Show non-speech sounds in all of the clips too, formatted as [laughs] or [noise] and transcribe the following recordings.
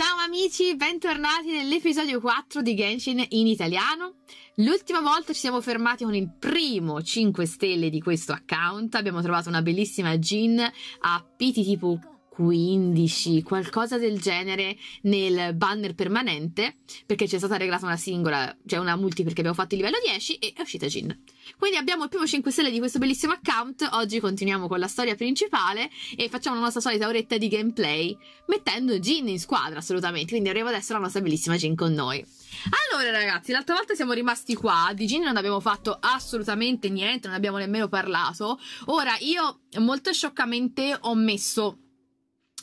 Ciao amici, bentornati nell'episodio 4 di Genshin in italiano. L'ultima volta ci siamo fermati con il primo 5 stelle di questo account, abbiamo trovato una bellissima Jean a piti tipo 15, qualcosa del genere, nel banner permanente, perché ci è stata regalata una singola, cioè una multi perché abbiamo fatto il livello 10 e è uscita Jin. Quindi abbiamo il primo 5 stelle di questo bellissimo account, oggi continuiamo con la storia principale e facciamo la nostra solita oretta di gameplay mettendo Jin in squadra assolutamente, quindi avremo adesso la nostra bellissima Jin con noi. Allora ragazzi, l'altra volta siamo rimasti qua, di Jin non abbiamo fatto assolutamente niente, non abbiamo nemmeno parlato, ora io molto scioccamente ho messo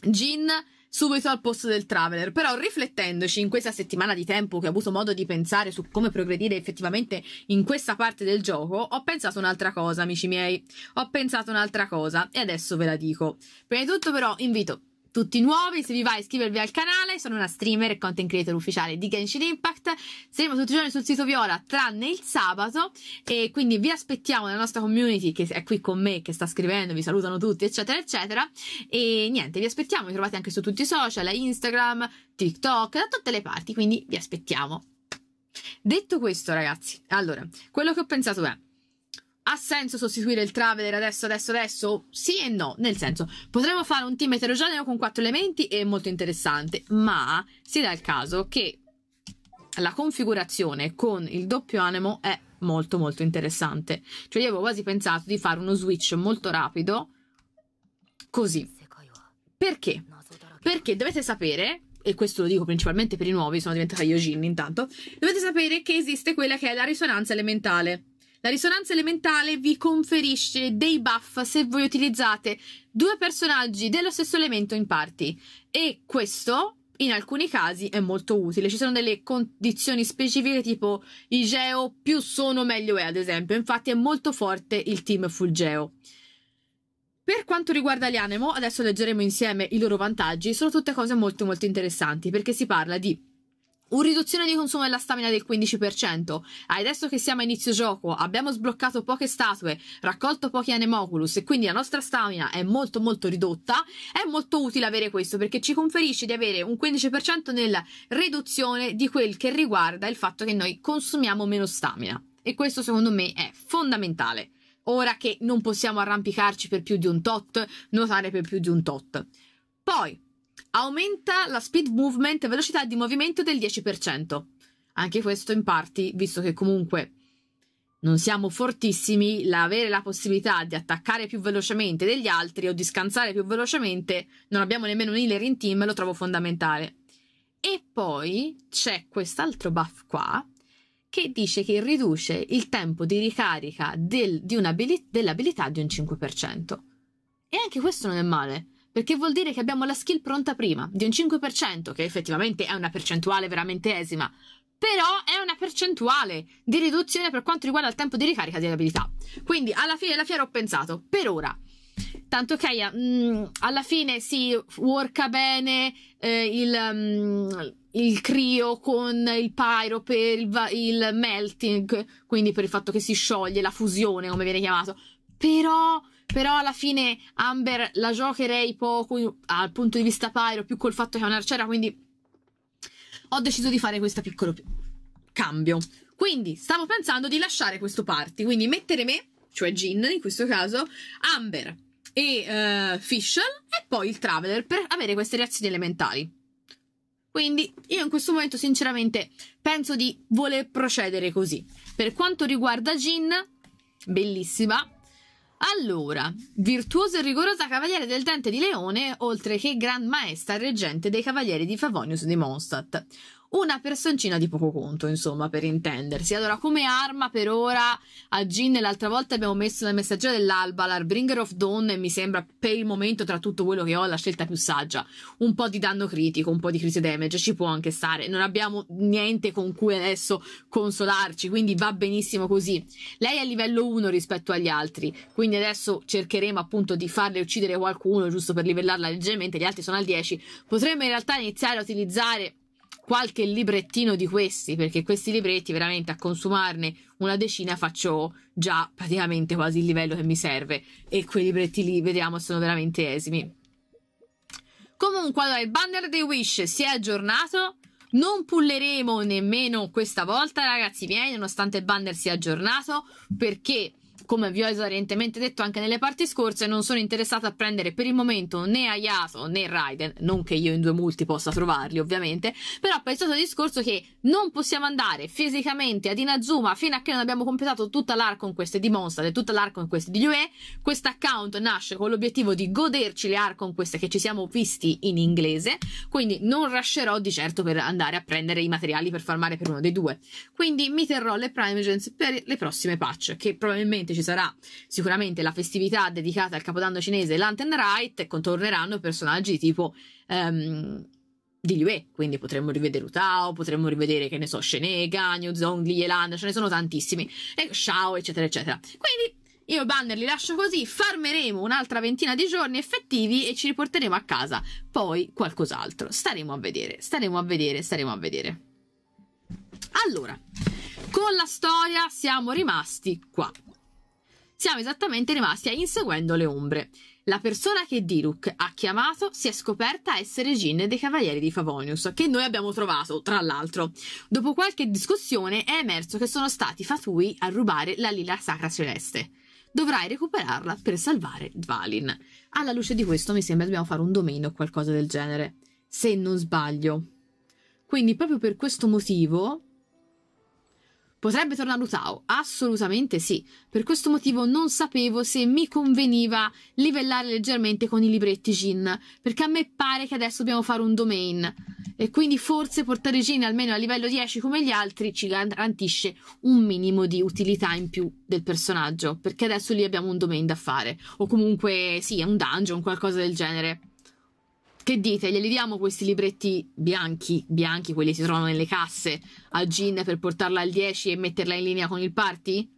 Jean subito al posto del Traveler. Però riflettendoci in questa settimana di tempo che ho avuto modo di pensare su come progredire effettivamente in questa parte del gioco, ho pensato un'altra cosa, amici miei. Ho pensato un'altra cosa e adesso ve la dico. Prima di tutto però invito tutti nuovi. Se vi va, iscrivervi al canale. Sono una streamer e content creator ufficiale di Genshin Impact. Saremo tutti i giorni sul sito Viola, tranne il sabato. E quindi vi aspettiamo nella nostra community che è qui con me, che sta scrivendo, vi salutano tutti, eccetera, eccetera. E niente, vi aspettiamo. Vi trovate anche su tutti i social, Instagram, TikTok, da tutte le parti. Quindi vi aspettiamo. Detto questo, ragazzi, allora, quello che ho pensato è ha senso sostituire il Traveler adesso, adesso, adesso? Sì e no, nel senso, potremmo fare un team eterogeneo con quattro elementi e molto interessante, ma si dà il caso che la configurazione con il doppio anemo è molto molto interessante. Cioè io avevo quasi pensato di fare uno switch molto rapido, così. Perché? Perché dovete sapere e questo lo dico principalmente per i nuovi, sono diventata Yojin intanto, dovete sapere che esiste quella che è la risonanza elementale. La risonanza elementale vi conferisce dei buff se voi utilizzate due personaggi dello stesso elemento in parti e questo in alcuni casi è molto utile. Ci sono delle condizioni specifiche tipo i geo più sono meglio è ad esempio, infatti è molto forte il team full geo. Per quanto riguarda gli Anemo, adesso leggeremo insieme i loro vantaggi, sono tutte cose molto molto interessanti perché si parla di un riduzione di consumo della stamina del 15%. Adesso che siamo a inizio gioco, abbiamo sbloccato poche statue, raccolto pochi anemoculus e quindi la nostra stamina è molto molto ridotta. È molto utile avere questo perché ci conferisce di avere un 15% nella riduzione di quel che riguarda il fatto che noi consumiamo meno stamina. E questo secondo me è fondamentale. Ora che non possiamo arrampicarci per più di un tot, nuotare per più di un tot. Poi, Aumenta la speed movement, velocità di movimento del 10%. Anche questo in parti, visto che comunque non siamo fortissimi, l'avere la possibilità di attaccare più velocemente degli altri o di scansare più velocemente, non abbiamo nemmeno un healer in team, lo trovo fondamentale. E poi c'è quest'altro buff qua che dice che riduce il tempo di ricarica del, di dell'abilità di un 5%. E anche questo non è male, perché vuol dire che abbiamo la skill pronta prima, di un 5%, che effettivamente è una percentuale veramente esima, però è una percentuale di riduzione per quanto riguarda il tempo di ricarica delle abilità. Quindi alla fine della fiera ho pensato, per ora, tanto che okay, mm, alla fine si worka bene eh, il, um, il, crio con il pyro per il, il melting, quindi per il fatto che si scioglie, la fusione come viene chiamato, però però alla fine Amber la giocherei poco dal punto di vista pyro, più col fatto che è un'arciera, quindi ho deciso di fare questo piccolo cambio. Quindi stavo pensando di lasciare questo party, quindi mettere me, cioè Gin in questo caso, Amber e uh, Fischl e poi il Traveler per avere queste reazioni elementali. Quindi io in questo momento sinceramente penso di voler procedere così. Per quanto riguarda Gin, bellissima, allora, virtuosa e rigorosa cavaliere del Dente di Leone, oltre che gran maestra reggente dei cavalieri di Favonius di Mondstadt una personcina di poco conto, insomma, per intendersi. Allora, come arma per ora a Jin, l'altra volta abbiamo messo nel messaggero dell'alba l'Arbringer of Dawn e mi sembra per il momento tra tutto quello che ho la scelta più saggia. Un po' di danno critico, un po' di crisi damage ci può anche stare. Non abbiamo niente con cui adesso consolarci, quindi va benissimo così. Lei è a livello 1 rispetto agli altri, quindi adesso cercheremo appunto di farle uccidere qualcuno giusto per livellarla leggermente, gli altri sono al 10. Potremmo in realtà iniziare a utilizzare qualche librettino di questi, perché questi libretti veramente a consumarne una decina faccio già praticamente quasi il livello che mi serve e quei libretti lì vediamo sono veramente esimi. Comunque, allora, il banner dei Wish si è aggiornato. Non pulleremo nemmeno questa volta, ragazzi miei, nonostante il banner sia aggiornato, perché come vi ho esaurientemente detto anche nelle parti scorse, non sono interessata a prendere per il momento né Ayato né Raiden, non che io in due multi possa trovarli ovviamente, però pensato al discorso che non possiamo andare fisicamente ad Inazuma fino a che non abbiamo completato tutta l'arco con queste di Monster e tutta l'arco con queste di Yue, questo account nasce con l'obiettivo di goderci le arco con queste che ci siamo visti in inglese, quindi non rascerò di certo per andare a prendere i materiali per farmare per uno dei due, quindi mi terrò le Prime Gens per le prossime patch che probabilmente ci sarà sicuramente la festività dedicata al capodanno cinese Lantern Rite e contorneranno personaggi tipo um, di Liue, quindi potremmo rivedere Utao, potremmo rivedere, che ne so, Shene, Ganyu, Zongli, Yelan, ce ne sono tantissimi, e Shao, eccetera, eccetera. Quindi io i banner li lascio così, farmeremo un'altra ventina di giorni effettivi e ci riporteremo a casa poi qualcos'altro. Staremo a vedere, staremo a vedere, staremo a vedere. Allora, con la storia siamo rimasti qua siamo esattamente rimasti a inseguendo le ombre. La persona che Diruk ha chiamato si è scoperta essere Jin dei Cavalieri di Favonius, che noi abbiamo trovato, tra l'altro. Dopo qualche discussione è emerso che sono stati Fatui a rubare la lila sacra celeste. Dovrai recuperarla per salvare Dvalin. Alla luce di questo mi sembra dobbiamo fare un domino o qualcosa del genere, se non sbaglio. Quindi proprio per questo motivo Potrebbe tornare Utao? Assolutamente sì. Per questo motivo non sapevo se mi conveniva livellare leggermente con i libretti Jin, perché a me pare che adesso dobbiamo fare un domain. E quindi forse portare Jin almeno a livello 10 come gli altri ci garantisce un minimo di utilità in più del personaggio, perché adesso lì abbiamo un domain da fare. O comunque sì, è un dungeon, qualcosa del genere. Che dite? Glieli diamo questi libretti bianchi, bianchi, quelli che si trovano nelle casse, a Gin per portarla al 10 e metterla in linea con il party?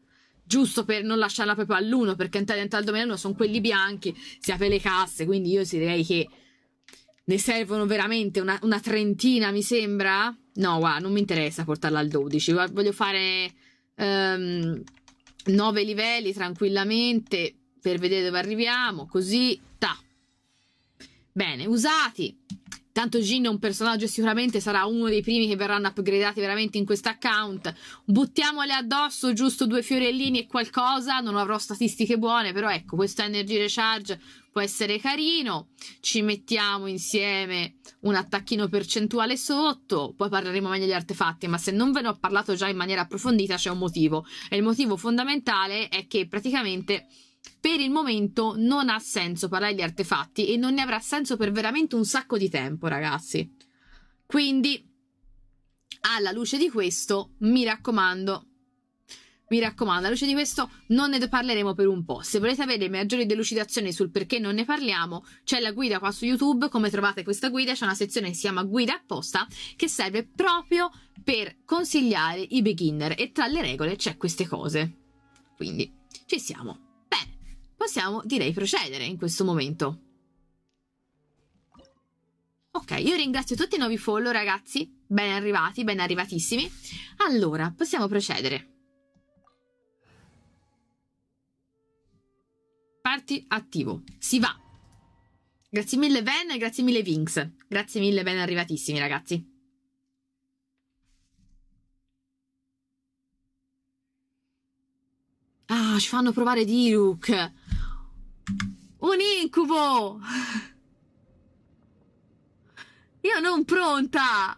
Giusto per non lasciarla proprio all'1, perché in al Domain sono quelli bianchi, si apre le casse, quindi io direi che ne servono veramente una, una trentina, mi sembra. No, guarda, non mi interessa portarla al 12, voglio fare um, ehm, 9 livelli tranquillamente per vedere dove arriviamo, così, ta. Bene, usati. Tanto Jin è un personaggio sicuramente sarà uno dei primi che verranno upgradati veramente in questo account. Buttiamole addosso giusto due fiorellini e qualcosa, non avrò statistiche buone, però ecco, questo Energy Recharge può essere carino. Ci mettiamo insieme un attacchino percentuale sotto, poi parleremo meglio degli artefatti, ma se non ve ne ho parlato già in maniera approfondita c'è un motivo. E il motivo fondamentale è che praticamente per il momento non ha senso parlare di artefatti e non ne avrà senso per veramente un sacco di tempo, ragazzi. Quindi, alla luce di questo, mi raccomando, mi raccomando, alla luce di questo non ne parleremo per un po'. Se volete avere maggiori delucidazioni sul perché non ne parliamo, c'è la guida qua su YouTube, come trovate questa guida, c'è una sezione che si chiama guida apposta che serve proprio per consigliare i beginner e tra le regole c'è queste cose. Quindi ci siamo possiamo direi procedere in questo momento. Ok, io ringrazio tutti i nuovi follow ragazzi, ben arrivati, ben arrivatissimi. Allora, possiamo procedere. Parti attivo, si va. Grazie mille Ben e grazie mille Vinx, grazie mille ben arrivatissimi ragazzi. Ah, ci fanno provare Diruk! Un incubo! Io non pronta!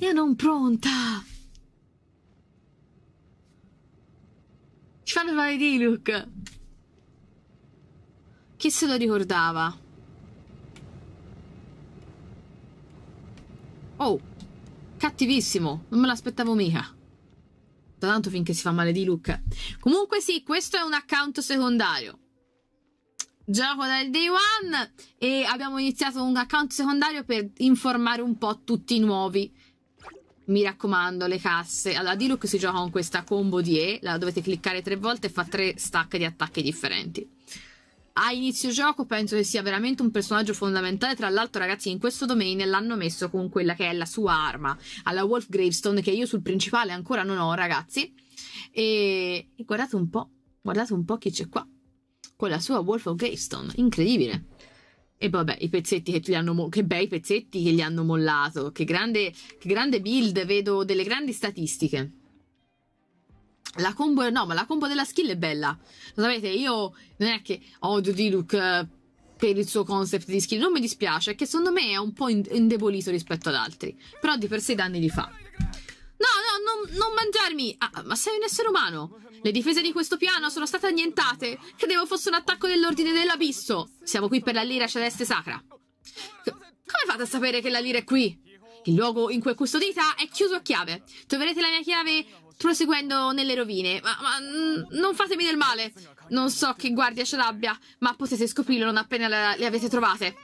Io non pronta! Ci fanno fare di Luke! Chi se lo ricordava? Oh! Cattivissimo! Non me l'aspettavo mica! tanto finché si fa male di look. Comunque sì, questo è un account secondario. Gioco dal day one e abbiamo iniziato un account secondario per informare un po' tutti i nuovi. Mi raccomando, le casse. Allora, look si gioca con questa combo di E, la dovete cliccare tre volte e fa tre stack di attacchi differenti a inizio gioco penso che sia veramente un personaggio fondamentale. Tra l'altro, ragazzi, in questo domain l'hanno messo con quella che è la sua arma, alla Wolf Gravestone, che io sul principale ancora non ho, ragazzi. E, e guardate un po', guardate un po' chi c'è qua con la sua Wolf of Gravestone, incredibile. E vabbè, i pezzetti che gli hanno mollato, che bei pezzetti che gli hanno mollato, che grande, che grande build, vedo delle grandi statistiche. La combo, no, ma la combo della skill è bella. Lo sapete, io non è che odio Diluc eh, per il suo concept di skill, non mi dispiace, è che secondo me è un po' indebolito rispetto ad altri. Però di per sé danni li fa. No, no, non, non mangiarmi! Ah, ma sei un essere umano! Le difese di questo piano sono state annientate! Credevo fosse un attacco dell'ordine dell'abisso! Siamo qui per la lira celeste sacra. C come fate a sapere che la lira è qui? Il luogo in cui è custodita è chiuso a chiave. Troverete la mia chiave proseguendo nelle rovine. Ma, ma mm, non fatemi del male. Non so che guardia ce l'abbia, ma potete scoprirlo non appena le avete trovate.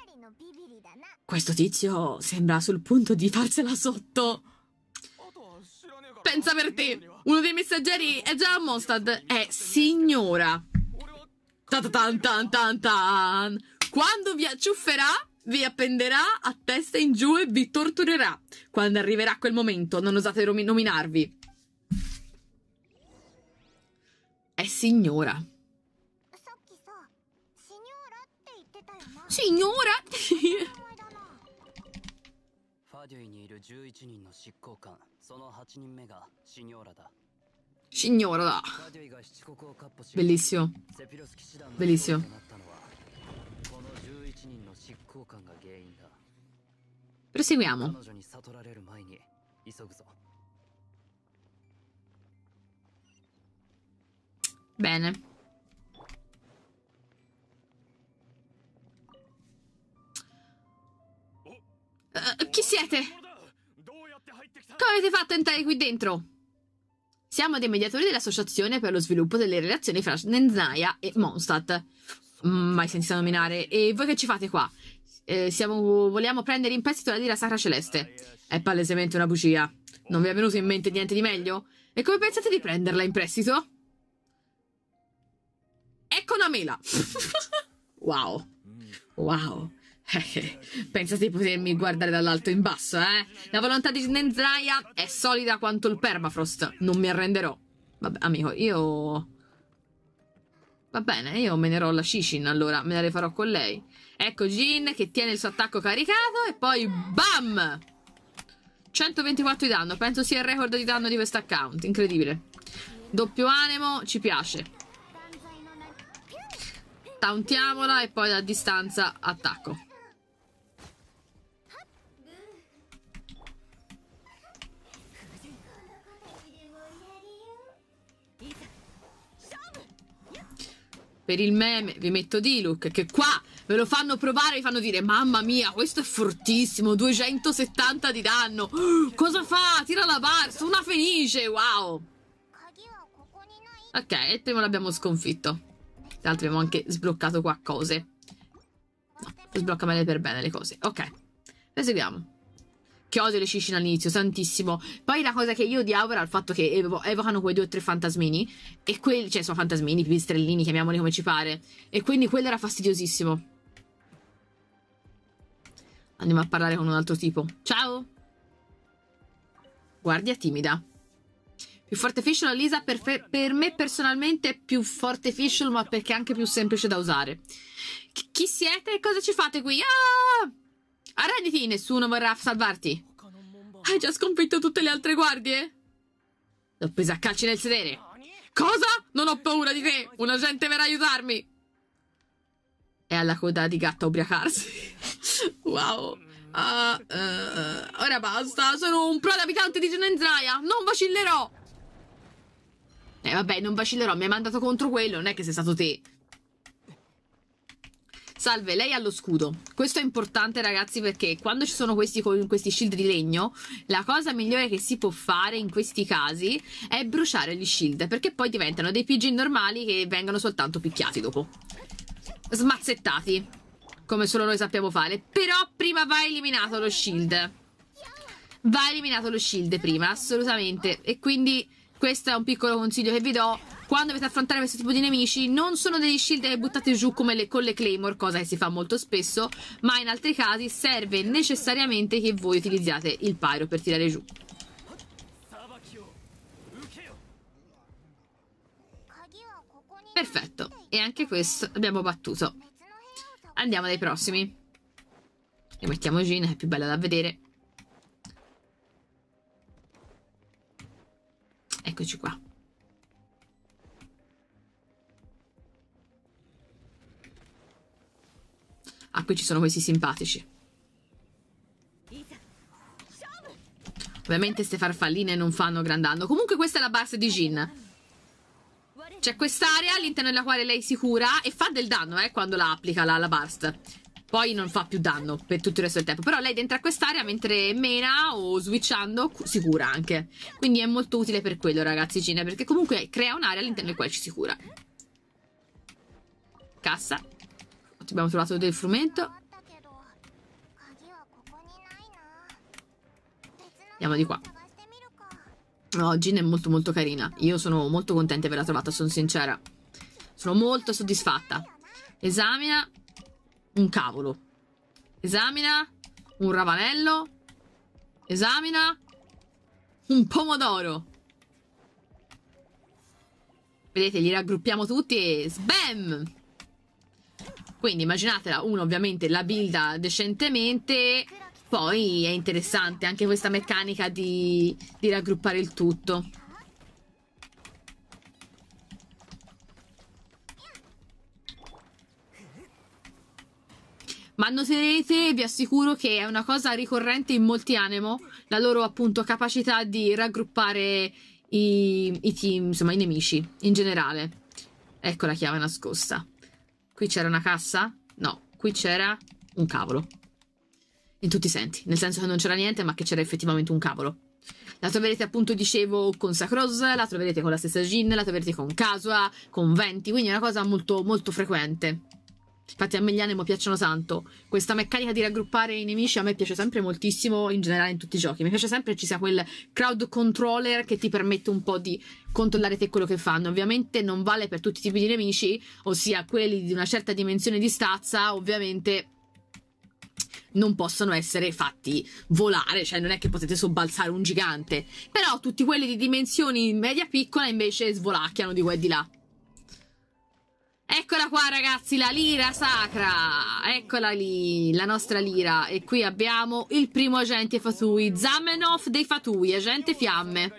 Questo tizio sembra sul punto di farsela sotto. Pensa per te. Uno dei messaggeri è già a Mostad. È signora. Ta -tan -tan -tan -tan. Quando vi acciufferà vi appenderà a testa in giù e vi torturerà. Quando arriverà quel momento, non osate nominarvi. signora. Signora! ファデュイにいる11人の執行官、その8人目がシニョーラだ。シニョーラだ。Bellissimo。Bellissimo。この11人の執行官が原因だ。Proseguiamo。彼女に悟られる前に急ぐぞ。Bene. Uh, chi siete? Come avete fatto a entrare qui dentro? Siamo dei mediatori dell'Associazione per lo sviluppo delle relazioni fra Nenzaya e Mondstadt. Mai mm, sentito nominare. E voi che ci fate qua? Eh, siamo, vogliamo prendere in prestito la dira sacra celeste. È palesemente una bugia. Non vi è venuto in mente niente di meglio? E come pensate di prenderla in prestito? ecco una mela. [laughs] wow. Wow. [laughs] Pensa di potermi guardare dall'alto in basso, eh? La volontà di Nenzraia è solida quanto il permafrost. Non mi arrenderò. Vabbè, amico, io... Va bene, io menerò la Shishin allora, me la rifarò con lei. Ecco Jin che tiene il suo attacco caricato e poi BAM! 124 di danno, penso sia il record di danno di questo account, incredibile. Doppio animo, ci piace tauntiamola e poi a distanza attacco. Per il meme vi metto Diluc che qua ve lo fanno provare e vi fanno dire mamma mia questo è fortissimo 270 di danno oh, [gasps] cosa fa? tira la barra una fenice wow ok il primo l'abbiamo sconfitto tra l'altro abbiamo anche sbloccato qua cose. No, sblocca sbloccamele per bene le cose. Ok, proseguiamo. Che odio le cicine all'inizio, tantissimo. Poi la cosa che io odiavo era il fatto che evo evocano quei due o tre fantasmini. E quelli, cioè sono fantasmini, pipistrellini, chiamiamoli come ci pare. E quindi quello era fastidiosissimo. Andiamo a parlare con un altro tipo. Ciao! Guardia timida più forte Fischl Lisa per, fe- per, me personalmente è più forte Fischl ma perché è anche più semplice da usare Ch- chi siete e cosa ci fate qui ah! arrenditi nessuno vorrà salvarti hai già sconfitto tutte le altre guardie l'ho presa a calci nel sedere cosa? non ho paura di te un agente verrà a aiutarmi è alla coda di gatto a ubriacarsi [laughs] wow Uh, uh, ora basta, sono un proto abitante di Genenzraia, non vacillerò! Eh vabbè, non vacillerò, mi hai mandato contro quello, non è che sei stato te. Salve, lei ha lo scudo. Questo è importante ragazzi perché quando ci sono questi, questi shield di legno, la cosa migliore che si può fare in questi casi è bruciare gli shield, perché poi diventano dei PG normali che vengono soltanto picchiati dopo. Smazzettati, come solo noi sappiamo fare. Però prima va eliminato lo shield. Va eliminato lo shield prima, assolutamente. E quindi questo è un piccolo consiglio che vi do quando dovete affrontare questo tipo di nemici non sono degli shield che buttate giù le, con le claymore cosa che si fa molto spesso ma in altri casi serve necessariamente che voi utilizziate il pyro per tirare giù perfetto e anche questo abbiamo battuto andiamo dai prossimi e mettiamo Gina che è più bella da vedere Eccoci qua. Ah, qui ci sono questi simpatici. Ovviamente queste farfalline non fanno gran danno. Comunque questa è la base di Jin. C'è quest'area all'interno della quale lei si cura e fa del danno, eh, quando la applica la, la burst poi non fa più danno per tutto il resto del tempo. Però lei entra a quest'area mentre mena o switchando si cura anche. Quindi è molto utile per quello, ragazzi, Gina, perché comunque crea un'area all'interno del quale ci si cura. Cassa. Abbiamo trovato del frumento. Andiamo di qua. No, oh, Gina è molto molto carina. Io sono molto contenta di averla trovata, sono sincera. Sono molto soddisfatta. Esamina un cavolo. Esamina un ravanello. Esamina un pomodoro. Vedete, li raggruppiamo tutti e sbam! Quindi immaginatela, uno ovviamente la builda decentemente, poi è interessante anche questa meccanica di, di raggruppare il tutto. ma noterete, vi assicuro che è una cosa ricorrente in molti anemo, la loro appunto capacità di raggruppare i, i team, insomma i nemici in generale. Ecco la chiave nascosta. Qui c'era una cassa? No, qui c'era un cavolo. In tutti i sensi, nel senso che non c'era niente, ma che c'era effettivamente un cavolo. La troverete appunto, dicevo, con Sacros, la troverete con la stessa Jin, la troverete con Casua, con Venti, quindi è una cosa molto, molto frequente. Infatti a me Megliane mi piacciono tanto. Questa meccanica di raggruppare i nemici a me piace sempre moltissimo, in generale in tutti i giochi. Mi piace sempre che ci sia quel crowd controller che ti permette un po' di controllare te quello che fanno. Ovviamente non vale per tutti i tipi di nemici, ossia quelli di una certa dimensione di stazza, ovviamente non possono essere fatti volare, cioè non è che potete sobbalzare un gigante. Però tutti quelli di dimensioni media piccola invece svolacchiano di qua e di là. Eccola qua ragazzi, la lira sacra, eccola lì, la nostra lira e qui abbiamo il primo agente Fatui, Zamenhof dei Fatui, agente fiamme.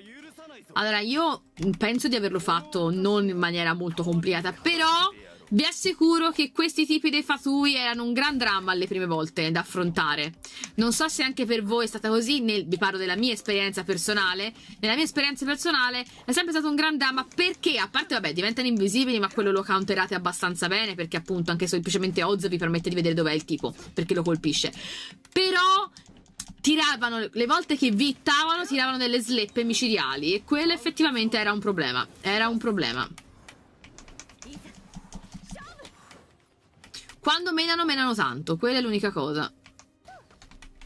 Allora io penso di averlo fatto non in maniera molto complicata, però vi assicuro che questi tipi di fatui erano un gran dramma le prime volte da affrontare. Non so se anche per voi è stata così, nel, vi parlo della mia esperienza personale. Nella mia esperienza personale è sempre stato un gran dramma perché, a parte, vabbè, diventano invisibili, ma quello lo counterate abbastanza bene perché, appunto, anche semplicemente Oz vi permette di vedere dov'è il tipo perché lo colpisce. Però tiravano le volte che vittavano tiravano delle sleppe micidiali e quello effettivamente era un problema era un problema Quando menano, menano tanto. Quella è l'unica cosa.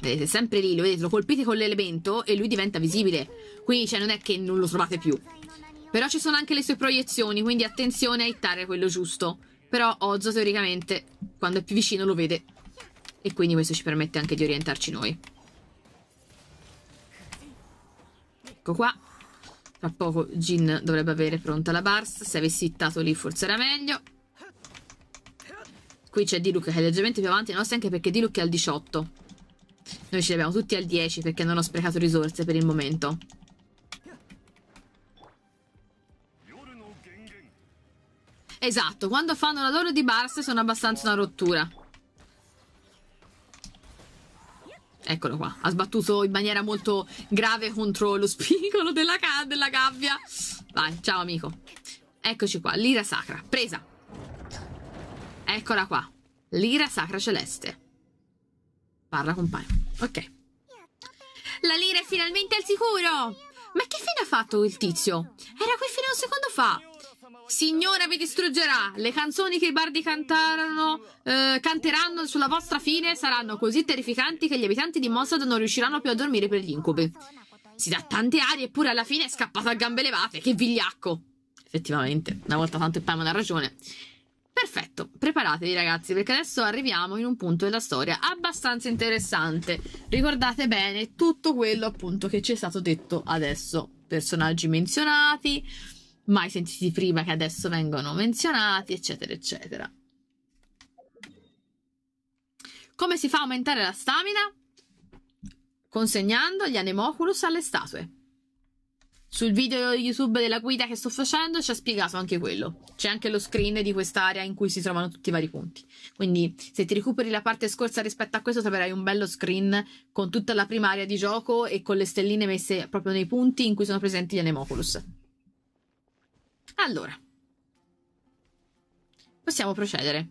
Vedete, sempre lì, lo vedete, lo colpite con l'elemento e lui diventa visibile. Quindi, cioè, non è che non lo trovate più. Però ci sono anche le sue proiezioni, quindi attenzione a hittare quello giusto. Però Ozzo, teoricamente, quando è più vicino lo vede. E quindi questo ci permette anche di orientarci noi. Ecco qua. Tra poco Jin dovrebbe avere pronta la bars. Se avessi hittato lì forse era meglio. Qui c'è Diluc che è leggermente più avanti dei nostri anche perché Diluc è al 18. Noi ce li abbiamo tutti al 10 perché non ho sprecato risorse per il momento. Esatto, quando fanno la loro di Bars sono abbastanza una rottura. Eccolo qua, ha sbattuto in maniera molto grave contro lo spigolo della, della gabbia. Vai, ciao amico. Eccoci qua, l'ira sacra, presa. Eccola qua. Lira sacra celeste. Parla compagno. Ok. La lira è finalmente al sicuro! Ma che fine ha fatto il tizio? Era qui fino a un secondo fa. Signora vi distruggerà. Le canzoni che i bardi cantarono, eh, canteranno sulla vostra fine saranno così terrificanti che gli abitanti di Mossad non riusciranno più a dormire per gli incubi. Si dà tante arie eppure alla fine è scappato a gambe levate. Che vigliacco! Effettivamente, una volta tanto il Paimon ha ragione. Perfetto, preparatevi ragazzi perché adesso arriviamo in un punto della storia abbastanza interessante. Ricordate bene tutto quello appunto che ci è stato detto adesso. Personaggi menzionati, mai sentiti prima che adesso vengono menzionati, eccetera, eccetera. Come si fa a aumentare la stamina? Consegnando gli Anemoculus alle statue. Sul video YouTube della guida che sto facendo ci ha spiegato anche quello. C'è anche lo screen di quest'area in cui si trovano tutti i vari punti. Quindi se ti recuperi la parte scorsa rispetto a questo troverai un bello screen con tutta la prima area di gioco e con le stelline messe proprio nei punti in cui sono presenti gli Anemoculus. Allora, possiamo procedere.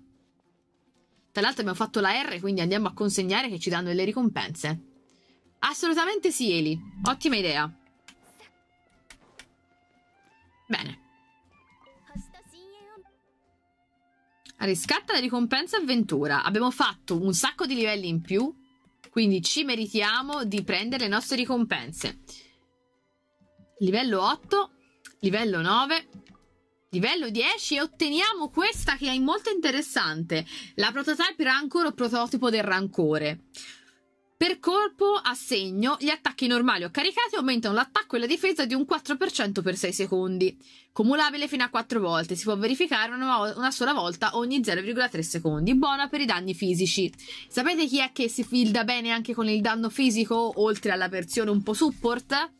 Tra l'altro abbiamo fatto la R, quindi andiamo a consegnare che ci danno delle ricompense. Assolutamente sì, Eli. Ottima idea. Bene. Riscatta la ricompensa avventura. Abbiamo fatto un sacco di livelli in più, quindi ci meritiamo di prendere le nostre ricompense. Livello 8, livello 9, livello 10 e otteniamo questa che è molto interessante. La prototype Rancor o prototipo del rancore. Per colpo a segno, gli attacchi normali o caricati aumentano l'attacco e la difesa di un 4% per 6 secondi, cumulabile fino a 4 volte, si può verificare una, una sola volta ogni 0,3 secondi, buona per i danni fisici. Sapete chi è che si filda bene anche con il danno fisico, oltre alla versione un po' support?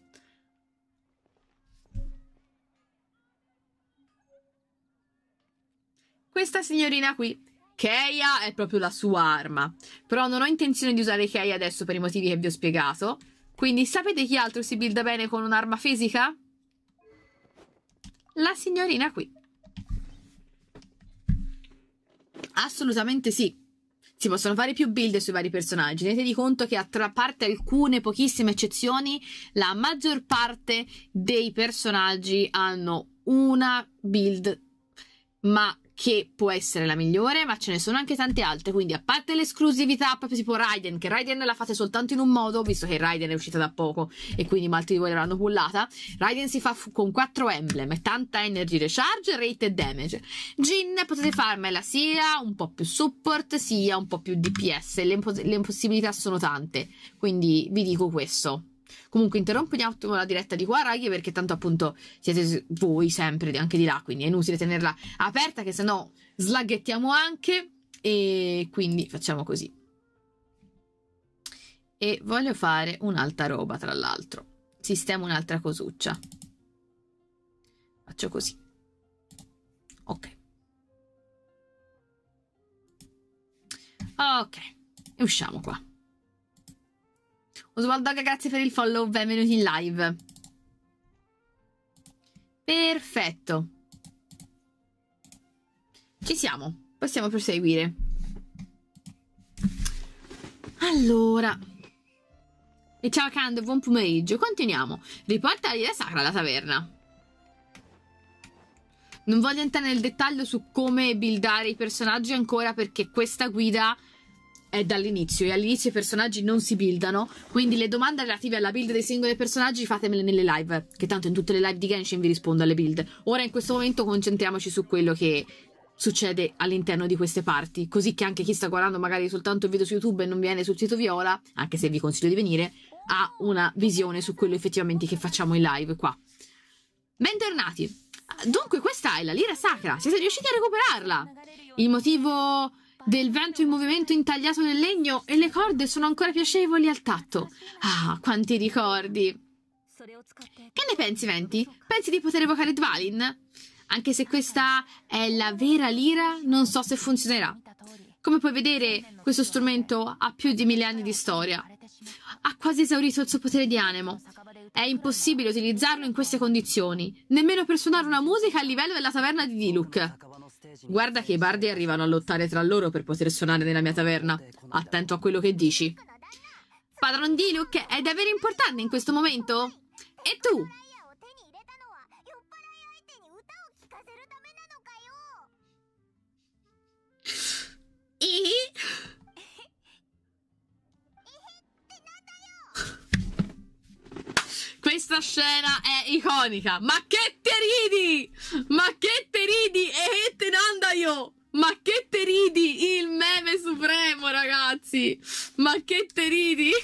Questa signorina qui, Keia è proprio la sua arma. Però non ho intenzione di usare Keia adesso per i motivi che vi ho spiegato. Quindi sapete chi altro si builda bene con un'arma fisica? La signorina qui. Assolutamente sì. Si possono fare più build sui vari personaggi. Tenete conto che a tra parte alcune pochissime eccezioni, la maggior parte dei personaggi hanno una build, ma che può essere la migliore, ma ce ne sono anche tante altre. Quindi, a parte l'esclusività, proprio tipo Raiden, che Raiden la fate soltanto in un modo, visto che Raiden è uscita da poco e quindi molti di voi l'hanno pullata. Raiden si fa con 4 emblem, tanta energy recharge, rate e damage. Jin potete farmela sia un po' più support, sia un po' più DPS. Le, imposs- le impossibilità sono tante. Quindi vi dico questo. Comunque interrompo un attimo la diretta di qua, raghi, perché tanto appunto siete voi sempre anche di là, quindi è inutile tenerla aperta, che sennò slaghettiamo anche. E quindi facciamo così. E voglio fare un'altra roba, tra l'altro. Sistemo un'altra cosuccia. Faccio così. Ok. Ok. E usciamo qua. Oswaldog, grazie per il follow, benvenuti in live. Perfetto. Ci siamo, possiamo proseguire. Allora. E ciao Cando, buon pomeriggio. Continuiamo. Riporta la sacra alla taverna. Non voglio entrare nel dettaglio su come buildare i personaggi ancora perché questa guida è dall'inizio e all'inizio i personaggi non si buildano, quindi le domande relative alla build dei singoli personaggi fatemele nelle live, che tanto in tutte le live di Genshin vi rispondo alle build. Ora in questo momento concentriamoci su quello che succede all'interno di queste parti, così che anche chi sta guardando magari soltanto il video su YouTube e non viene sul sito Viola, anche se vi consiglio di venire, ha una visione su quello effettivamente che facciamo in live qua. Bentornati! Dunque, questa è la lira sacra. Siete riusciti a recuperarla? Il motivo del vento in movimento intagliato nel legno e le corde sono ancora piacevoli al tatto. Ah, quanti ricordi! Che ne pensi, Venti? Pensi di poter evocare Dvalin? Anche se questa è la vera lira, non so se funzionerà. Come puoi vedere, questo strumento ha più di mille anni di storia. Ha quasi esaurito il suo potere di animo. È impossibile utilizzarlo in queste condizioni, nemmeno per suonare una musica a livello della taverna di Diluc. Guarda che i bardi arrivano a lottare tra loro per poter suonare nella mia taverna. Attento a quello che dici. Padron Diluc, è davvero importante in questo momento? E tu? E... [laughs] Questa scena è iconica. Ma che te ridi? Ma che te ridi? E te nanda io! Ma che te ridi? Il meme supremo, ragazzi! Ma che te ridi? [laughs]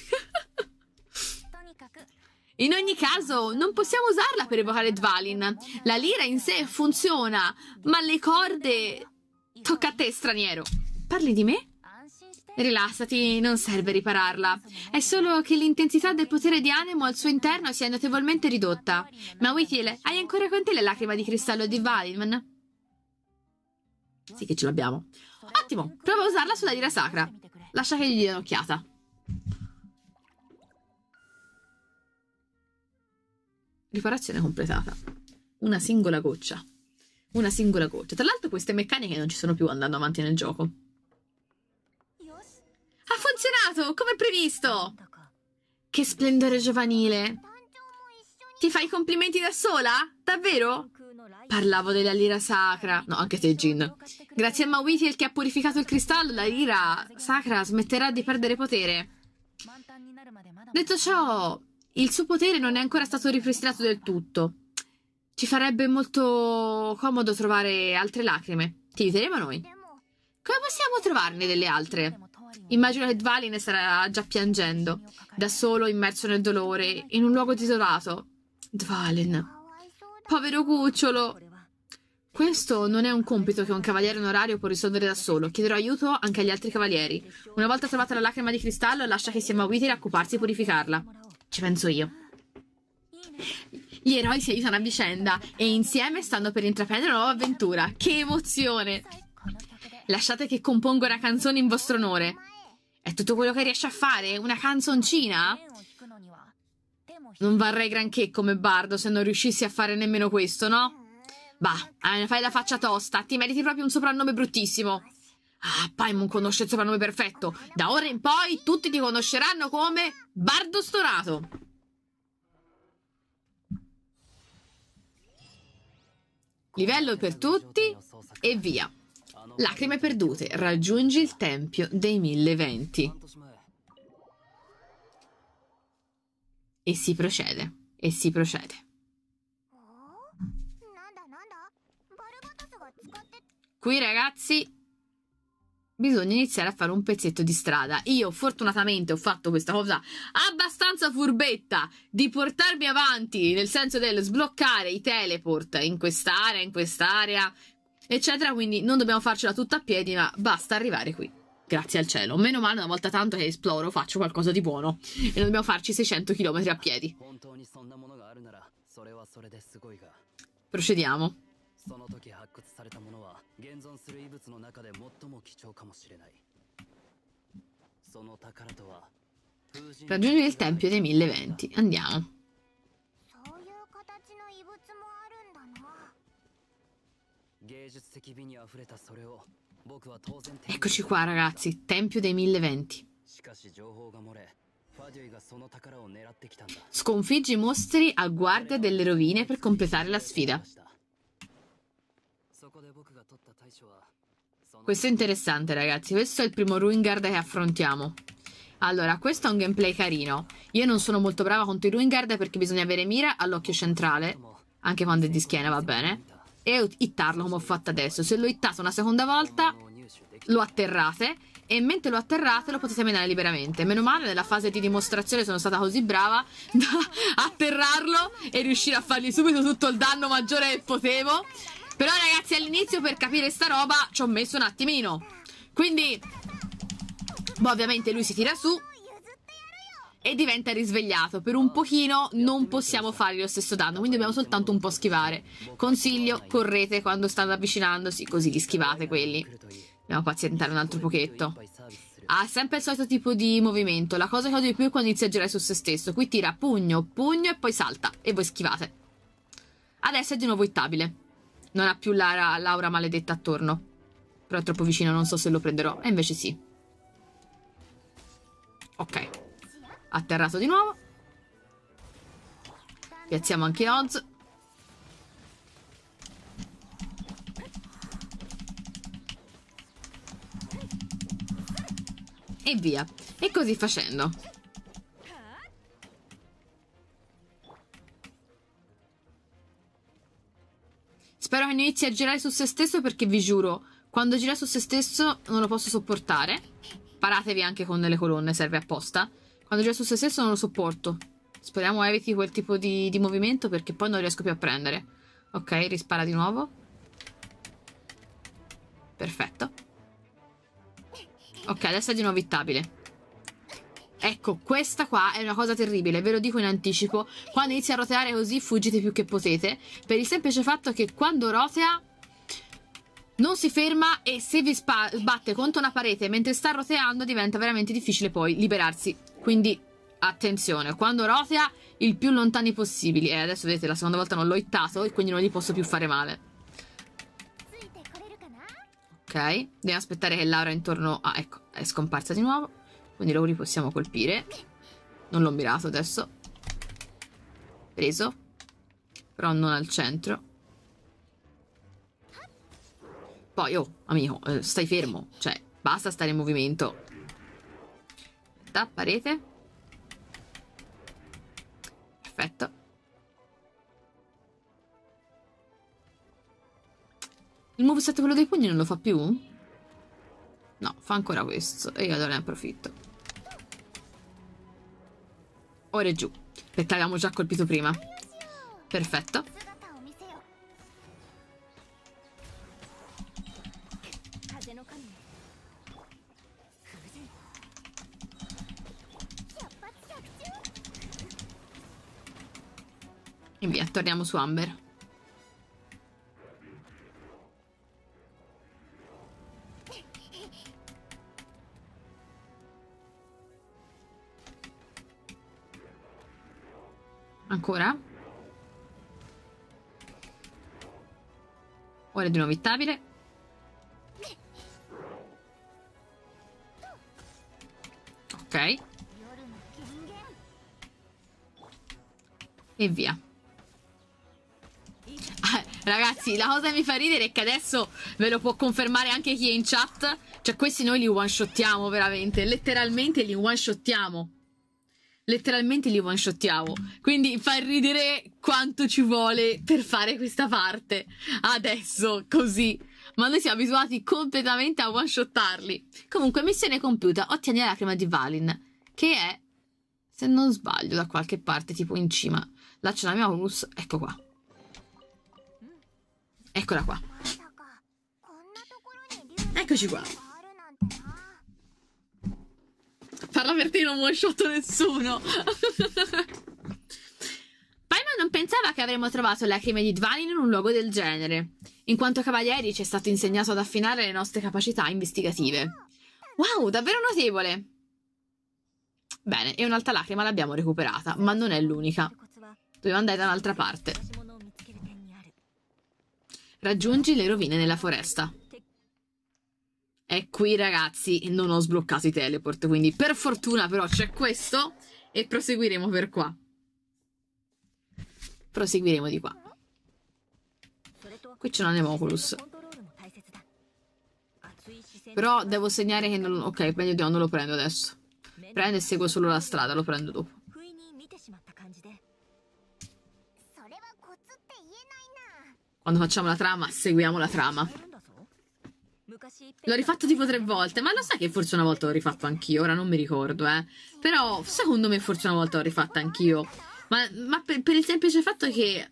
In ogni caso, non possiamo usarla per evocare Dvalin. La lira in sé funziona, ma le corde... Tocca a te, straniero. Parli di me? Rilassati, non serve ripararla. È solo che l'intensità del potere di animo al suo interno si è notevolmente ridotta. Ma Withiel, hai ancora con te le lacrime di cristallo di Valman? Sì che ce l'abbiamo. Ottimo, prova a usarla sulla lira sacra. Lascia che gli dia un'occhiata. Riparazione completata. Una singola goccia. Una singola goccia. Tra l'altro queste meccaniche non ci sono più andando avanti nel gioco. Ha funzionato, come previsto! Che splendore giovanile! Ti fai i complimenti da sola? Davvero? Parlavo della lira sacra. No, anche te, Jin. Grazie a Mawitiel che ha purificato il cristallo, la lira sacra smetterà di perdere potere. Detto ciò, il suo potere non è ancora stato ripristinato del tutto. Ci farebbe molto comodo trovare altre lacrime. Ti aiuteremo noi. Come possiamo trovarne delle altre? Immagino che Dvalin sarà già piangendo, da solo immerso nel dolore, in un luogo desolato. Dvalin. Povero cucciolo! Questo non è un compito che un cavaliere onorario può risolvere da solo. Chiederò aiuto anche agli altri cavalieri. Una volta trovata la lacrima di cristallo, lascia che sia Mawitiri a occuparsi e purificarla. Ci penso io. Gli eroi si aiutano a vicenda e insieme stanno per intraprendere una nuova avventura. Che emozione! Lasciate che componga una canzone in vostro onore. È tutto quello che riesce a fare? Una canzoncina? Non varrei granché come bardo se non riuscissi a fare nemmeno questo, no? Bah, eh, fai la faccia tosta, ti meriti proprio un soprannome bruttissimo. Ah, Paimon conosce il soprannome perfetto. Da ora in poi tutti ti conosceranno come Bardo Storato. Livello per tutti e via. Lacrime perdute, raggiungi il tempio dei mille venti. E si procede, e si procede. Qui ragazzi bisogna iniziare a fare un pezzetto di strada. Io fortunatamente ho fatto questa cosa abbastanza furbetta di portarmi avanti, nel senso del sbloccare i teleport in quest'area, in quest'area, eccetera, quindi non dobbiamo farcela tutta a piedi, ma basta arrivare qui. Grazie al cielo. Meno male, una volta tanto che esploro, faccio qualcosa di buono. E non dobbiamo farci 600 km a piedi. Procediamo. Raggiungere il Tempio dei Mille Venti. Andiamo. Eccoci qua ragazzi, Tempio dei 1020. Sconfiggi i mostri a guardia delle rovine per completare la sfida. Questo è interessante ragazzi, questo è il primo Ruingard che affrontiamo. Allora, questo è un gameplay carino. Io non sono molto brava contro i Ruingard perché bisogna avere mira all'occhio centrale, anche quando è di schiena va bene e hittarlo come ho fatto adesso. Se lo hittate una seconda volta lo atterrate e mentre lo atterrate lo potete menare liberamente. Meno male nella fase di dimostrazione sono stata così brava [laughs] da atterrarlo e riuscire a fargli subito tutto il danno maggiore che potevo. Però ragazzi all'inizio per capire sta roba ci ho messo un attimino. Quindi boh, ovviamente lui si tira su e diventa risvegliato. Per un pochino non possiamo fare lo stesso danno, quindi dobbiamo soltanto un po' schivare. Consiglio, correte quando stanno avvicinandosi, così li schivate quelli. Dobbiamo pazientare un altro pochetto. Ha sempre il solito tipo di movimento. La cosa che odio di più è quando inizia a girare su se stesso. Qui tira pugno, pugno e poi salta. E voi schivate. Adesso è di nuovo ittabile. Non ha più l'aura maledetta attorno. Però è troppo vicino, non so se lo prenderò. E invece sì. Ok. Atterrato di nuovo. Piazziamo anche Oz. E via. E così facendo. Spero che non inizi a girare su se stesso perché vi giuro, quando gira su se stesso non lo posso sopportare. Paratevi anche con delle colonne, serve apposta. Quando gira su se stesso non lo sopporto. Speriamo eviti quel tipo di, di movimento perché poi non riesco più a prendere. Ok, rispara di nuovo. Perfetto. Ok, adesso è di nuovo vittabile. Ecco, questa qua è una cosa terribile, ve lo dico in anticipo. Quando inizia a roteare così, fuggite più che potete. Per il semplice fatto che quando rotea non si ferma e se vi sbatte contro una parete mentre sta roteando diventa veramente difficile poi liberarsi quindi attenzione, quando rotea il più lontani possibili. E eh, adesso vedete, la seconda volta non l'ho hittato e quindi non gli posso più fare male. Ok, devo aspettare che Laura intorno... Ah, ecco, è scomparsa di nuovo. Quindi lo possiamo colpire. Non l'ho mirato adesso. Preso. Però non al centro. Poi, oh, amico, eh, stai fermo. Cioè, basta stare in movimento aspetta, parete. Perfetto. Il moveset quello dei pugni non lo fa più? No, fa ancora questo. E io allora ne approfitto. Ora è giù. Perché l'abbiamo già colpito prima. Perfetto. E via, torniamo su Amber. Ancora? Ora di nuovo ittabile. Ok. E via ragazzi, la cosa che mi fa ridere è che adesso ve lo può confermare anche chi è in chat. Cioè, questi noi li one-shottiamo veramente. Letteralmente li one-shottiamo. Letteralmente li one-shottiamo. Quindi fa ridere quanto ci vuole per fare questa parte. Adesso, così. Ma noi siamo abituati completamente a one-shottarli. Comunque, missione compiuta. Ottieni la crema di Valin. Che è, se non sbaglio, da qualche parte, tipo in cima. Là c'è la mia onus. Ecco qua. Eccola qua. Eccoci qua. Parla per te, non one shot nessuno. [laughs] Paimon non pensava che avremmo trovato lacrime di Dvalin in un luogo del genere. In quanto cavalieri ci è stato insegnato ad affinare le nostre capacità investigative. Wow, davvero notevole! Bene, e un'altra lacrima l'abbiamo recuperata, ma non è l'unica. Dobbiamo andare da un'altra parte. Raggiungi le rovine nella foresta. E qui ragazzi non ho sbloccato i teleport, quindi per fortuna però c'è questo e proseguiremo per qua. Proseguiremo di qua. Qui c'è un Nemoculus. Però devo segnare che non... Ok, meglio di no, non lo prendo adesso. Prendo e seguo solo la strada, lo prendo dopo. Quando facciamo la trama, seguiamo la trama. L'ho rifatto tipo tre volte, ma lo sai che forse una volta l'ho rifatto anch'io, ora non mi ricordo, eh. Però secondo me forse una volta l'ho rifatta anch'io. Ma, ma per, per il semplice fatto che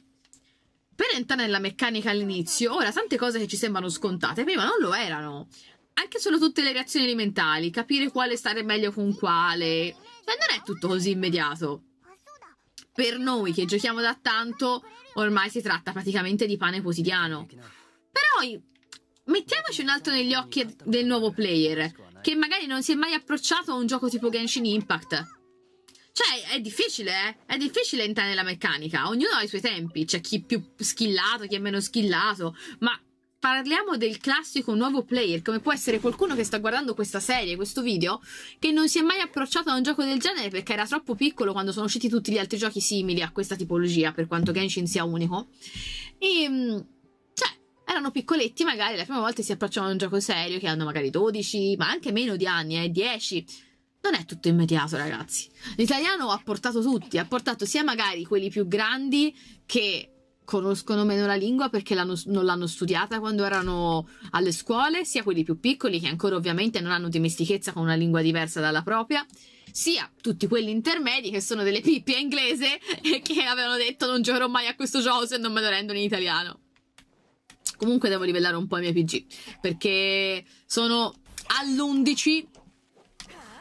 per entrare nella meccanica all'inizio, ora tante cose che ci sembrano scontate, prima non lo erano. Anche solo tutte le reazioni alimentari, capire quale stare meglio con quale. Cioè, non è tutto così immediato per noi che giochiamo da tanto ormai si tratta praticamente di pane quotidiano. Però mettiamoci un altro negli occhi del nuovo player, che magari non si è mai approcciato a un gioco tipo Genshin Impact. Cioè, è difficile, eh? È difficile entrare nella meccanica. Ognuno ha i suoi tempi. C'è chi è più skillato, chi è meno skillato. Ma parliamo del classico nuovo player, come può essere qualcuno che sta guardando questa serie, questo video, che non si è mai approcciato a un gioco del genere perché era troppo piccolo quando sono usciti tutti gli altri giochi simili a questa tipologia, per quanto Genshin sia unico. E ehm, cioè, erano piccoletti, magari la prima volta si approcciavano a un gioco serio che hanno magari 12, ma anche meno di anni, eh, 10 non è tutto immediato, ragazzi. L'italiano ha portato tutti, ha portato sia magari quelli più grandi che conoscono meno la lingua perché non l'hanno studiata quando erano alle scuole, sia quelli più piccoli che ancora ovviamente non hanno dimestichezza con una lingua diversa dalla propria, sia tutti quelli intermedi che sono delle pippie inglese e che avevano detto non giocherò mai a questo gioco se non me lo rendono in italiano. Comunque devo livellare un po' i miei PG perché sono all'11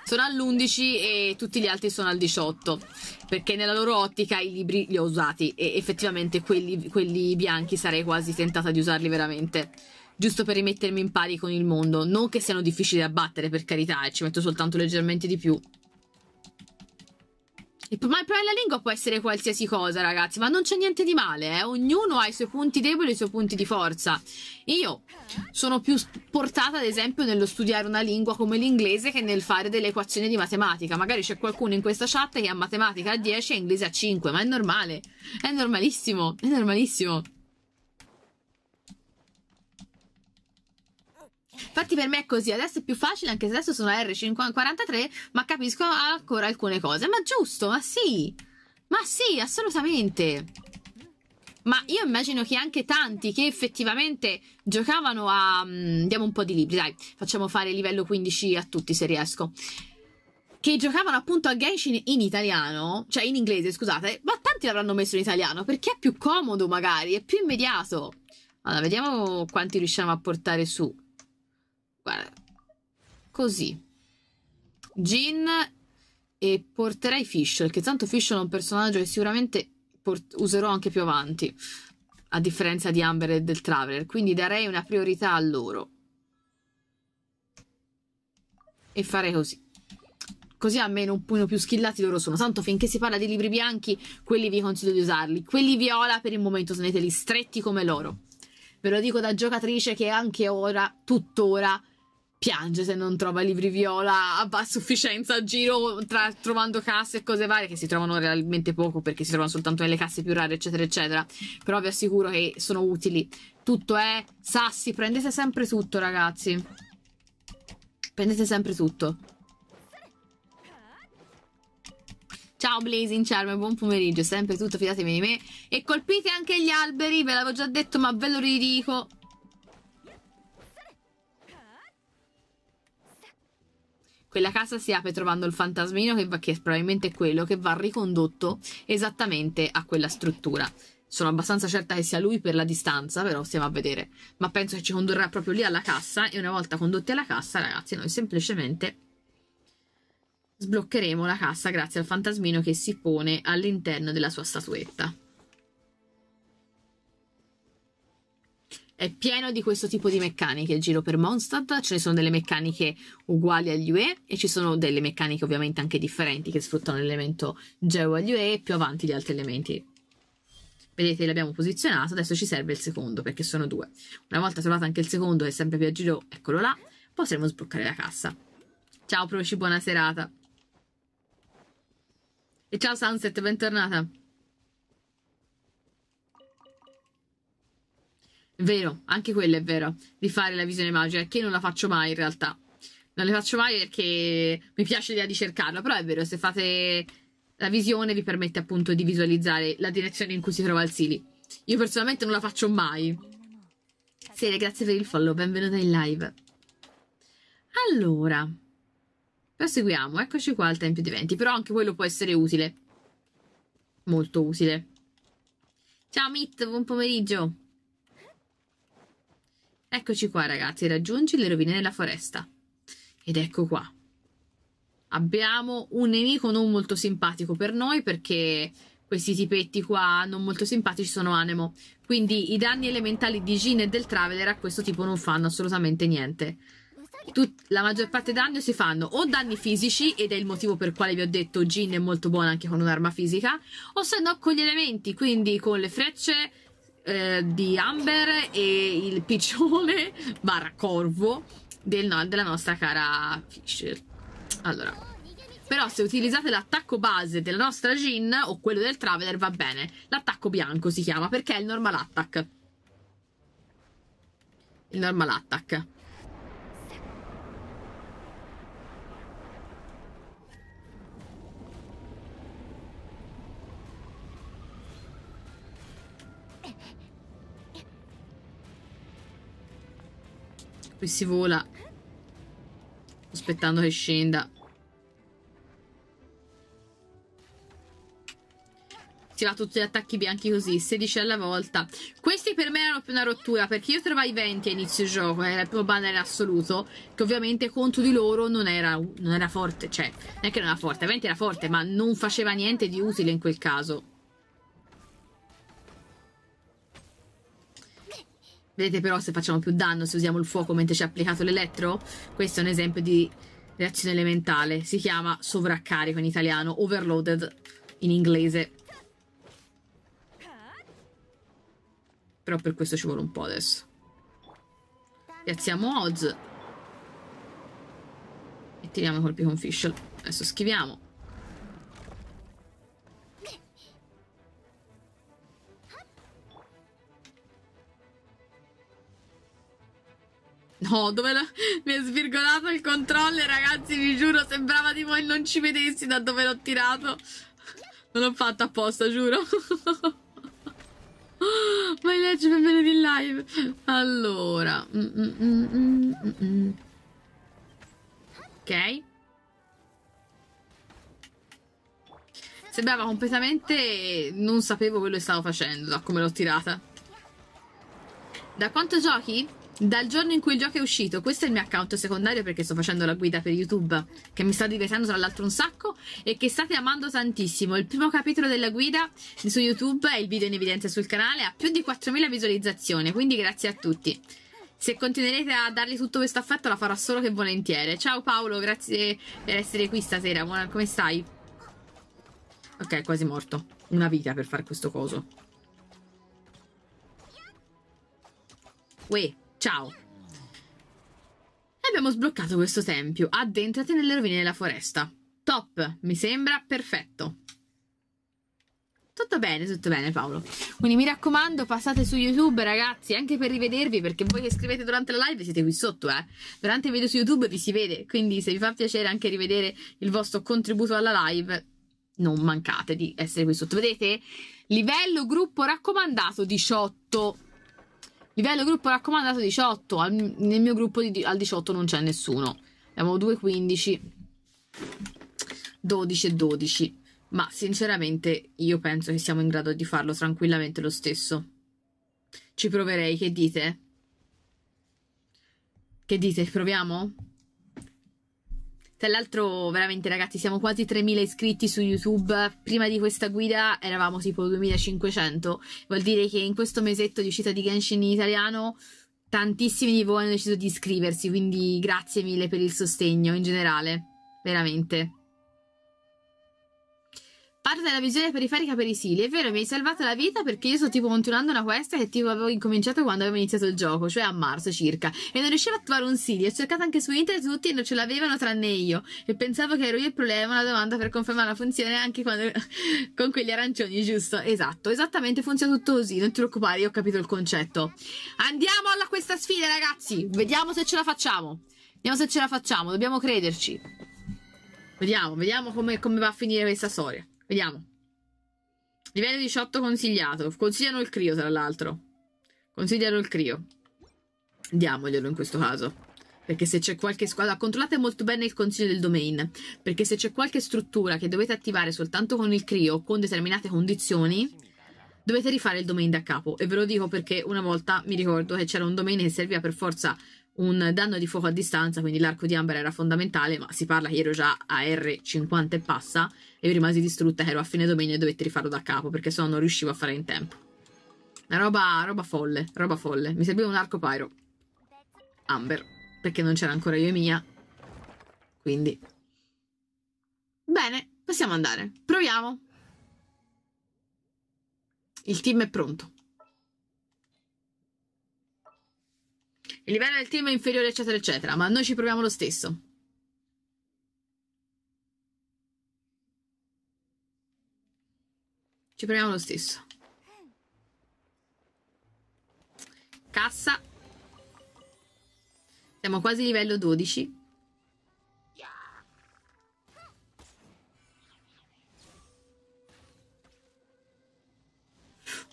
sono all'11 e tutti gli altri sono al 18 perché nella loro ottica i libri li ho usati e effettivamente quelli, quelli bianchi sarei quasi tentata di usarli veramente giusto per rimettermi in pari con il mondo non che siano difficili da battere per carità e eh, ci metto soltanto leggermente di più ma il problema della lingua può essere qualsiasi cosa, ragazzi, ma non c'è niente di male, eh? ognuno ha i suoi punti deboli e i suoi punti di forza. Io sono più portata, ad esempio, nello studiare una lingua come l'inglese che nel fare delle equazioni di matematica. Magari c'è qualcuno in questa chat che ha matematica a 10 e inglese a 5, ma è normale, è normalissimo, è normalissimo. Infatti per me è così, adesso è più facile, anche se adesso sono R43, ma capisco ancora alcune cose. Ma giusto, ma sì, ma sì, assolutamente. Ma io immagino che anche tanti che effettivamente giocavano a... Mm, diamo un po' di libri, dai, facciamo fare livello 15 a tutti se riesco che giocavano appunto a Genshin in italiano, cioè in inglese, scusate, ma tanti l'avranno messo in italiano perché è più comodo magari, è più immediato. Allora, vediamo quanti riusciamo a portare su guarda, così. Gin e porterei Fischl, che tanto Fischl è un personaggio che sicuramente userò anche più avanti, a differenza di Amber e del Traveler, quindi darei una priorità a loro. E fare così. Così almeno un po' più skillati loro sono. Tanto finché si parla di libri bianchi, quelli vi consiglio di usarli. Quelli viola per il momento teneteli stretti come loro. Ve lo dico da giocatrice che anche ora, tuttora, piange se non trova libri viola a sufficienza a giro tra, trovando casse e cose varie che si trovano realmente poco perché si trovano soltanto nelle casse più rare eccetera eccetera però vi assicuro che sono utili tutto è sassi prendete sempre tutto ragazzi prendete sempre tutto Ciao Blazing Charm, buon pomeriggio, sempre tutto, fidatevi di me. E colpite anche gli alberi, ve l'avevo già detto, ma ve lo ridico. Quella casa si apre trovando il fantasmino che, va, che è probabilmente è quello che va ricondotto esattamente a quella struttura. Sono abbastanza certa che sia lui per la distanza, però stiamo a vedere. Ma penso che ci condurrà proprio lì alla cassa e una volta condotti alla cassa, ragazzi, noi semplicemente sbloccheremo la cassa grazie al fantasmino che si pone all'interno della sua statuetta. È pieno di questo tipo di meccaniche il giro per Mondstadt, ce ne sono delle meccaniche uguali agli UE e ci sono delle meccaniche ovviamente anche differenti che sfruttano l'elemento geo agli UE e più avanti gli altri elementi. Vedete, l'abbiamo posizionato, adesso ci serve il secondo perché sono due. Una volta trovato anche il secondo che è sempre più a giro, eccolo là, potremo sbloccare la cassa. Ciao Proci, buona serata. E ciao Sunset, bentornata. Vero, anche quello è vero, di fare la visione magica, che non la faccio mai in realtà. Non le faccio mai perché mi piace l'idea di cercarla, però è vero, se fate la visione vi permette appunto di visualizzare la direzione in cui si trova il Sili. Io personalmente non la faccio mai. Sere, grazie per il follow, benvenuta in live. Allora, proseguiamo, eccoci qua al tempio di venti, però anche quello può essere utile. Molto utile. Ciao Mit, buon pomeriggio. Eccoci qua, ragazzi, raggiungi le rovine della foresta. Ed ecco qua. Abbiamo un nemico non molto simpatico per noi perché questi tipetti qua non molto simpatici sono anemo. Quindi i danni elementali di Gin e del Traveler a questo tipo non fanno assolutamente niente. Tut la maggior parte dei danni si fanno o danni fisici, ed è il motivo per il quale vi ho detto Gin è molto buona anche con un'arma fisica, o se no con gli elementi, quindi con le frecce, eh, di Amber e il piccione [laughs] barra corvo del, della nostra cara Fisher. Allora, però se utilizzate l'attacco base della nostra Jin o quello del Traveler va bene. L'attacco bianco si chiama perché è il normal attack. Il normal attack. Qui si vola. Aspettando che scenda. attiva tutti gli attacchi bianchi così, 16 alla volta. Questi per me erano più una rottura, perché io trovai 20 a inizio gioco, eh, era il primo banner assoluto, che ovviamente contro di loro non era, non era forte, cioè, non è che non era forte, 20 era forte, ma non faceva niente di utile in quel caso. Vedete però se facciamo più danno se usiamo il fuoco mentre ci è applicato l'elettro? Questo è un esempio di reazione elementale. Si chiama sovraccarico in italiano, overloaded in inglese. Però per questo ci vuole un po' adesso. Piazziamo Oz. E tiriamo colpi con Fischl. Adesso scriviamo No, dove la... mi è svirgolato il controller, ragazzi, vi giuro, sembrava di voi non ci vedessi da dove l'ho tirato. Non l'ho fatto apposta, giuro. [laughs] Vai leggi per bene di live. Allora. Mm, mm, mm, ok. Sembrava completamente... Non sapevo quello che stavo facendo, da come l'ho tirata. Da quanto giochi? Dal giorno in cui il gioco è uscito, questo è il mio account secondario perché sto facendo la guida per YouTube, che mi sta divertendo tra l'altro un sacco e che state amando tantissimo. Il primo capitolo della guida su YouTube è il video in evidenza sul canale, ha più di 4.000 visualizzazioni, quindi grazie a tutti. Se continuerete a dargli tutto questo affetto la farò solo che volentieri. Ciao Paolo, grazie per essere qui stasera, Buona, come stai? Ok, quasi morto. Una vita per fare questo coso. Uè. Ciao! Abbiamo sbloccato questo tempio. Addentrati nelle rovine della foresta. Top! Mi sembra perfetto. Tutto bene, tutto bene Paolo. Quindi mi raccomando, passate su YouTube ragazzi, anche per rivedervi, perché voi che scrivete durante la live siete qui sotto, eh. Durante i video su YouTube vi si vede, quindi se vi fa piacere anche rivedere il vostro contributo alla live, non mancate di essere qui sotto. Vedete? Livello gruppo raccomandato 18. Livello gruppo raccomandato 18. Al, nel mio gruppo di, al 18 non c'è nessuno. Abbiamo 2, 15, 12 e 12. Ma sinceramente io penso che siamo in grado di farlo tranquillamente lo stesso. Ci proverei, che dite? Che dite, proviamo? Tra l'altro, veramente ragazzi, siamo quasi 3.000 iscritti su YouTube. Prima di questa guida eravamo tipo 2.500. Vuol dire che in questo mesetto di uscita di Genshin in italiano tantissimi di voi hanno deciso di iscriversi, quindi grazie mille per il sostegno in generale, veramente. Parte della visione periferica per i Sili. È vero, mi hai salvato la vita perché io sto tipo continuando una quest che tipo avevo incominciato quando avevo iniziato il gioco, cioè a marzo circa. E non riuscivo a trovare un Sili. Ho cercato anche su internet tutti e non ce l'avevano tranne io. E pensavo che ero io il problema, una domanda per confermare la funzione anche quando... [laughs] con quegli arancioni, giusto? Esatto, esattamente funziona tutto così. Non ti preoccupare, io ho capito il concetto. Andiamo alla questa sfida, ragazzi. Vediamo se ce la facciamo. Vediamo se ce la facciamo, dobbiamo crederci. Vediamo, vediamo come, come va a finire questa storia. Vediamo. Livello 18 consigliato. Consigliano il crio, tra l'altro. Consigliano il crio. Diamoglielo in questo caso. Perché se c'è qualche squadra, controllate molto bene il consiglio del domain, perché se c'è qualche struttura che dovete attivare soltanto con il CRIO con determinate condizioni, dovete rifare il domain da capo. E ve lo dico perché una volta mi ricordo che c'era un domain che serviva per forza un danno di fuoco a distanza, quindi l'arco di Amber era fondamentale, ma si parla che ero già a R50 e passa e io rimasi distrutta ero a fine dominio e dovetti rifarlo da capo perché sennò non riuscivo a fare in tempo. Una roba, roba folle, roba folle. Mi serviva un arco pyro. Amber, perché non c'era ancora io e Mia. Quindi... Bene, possiamo andare. Proviamo. Il team è pronto. Il livello del team è inferiore, eccetera, eccetera, ma noi ci proviamo lo stesso. Ci proviamo lo stesso. Cassa. Siamo quasi livello 12.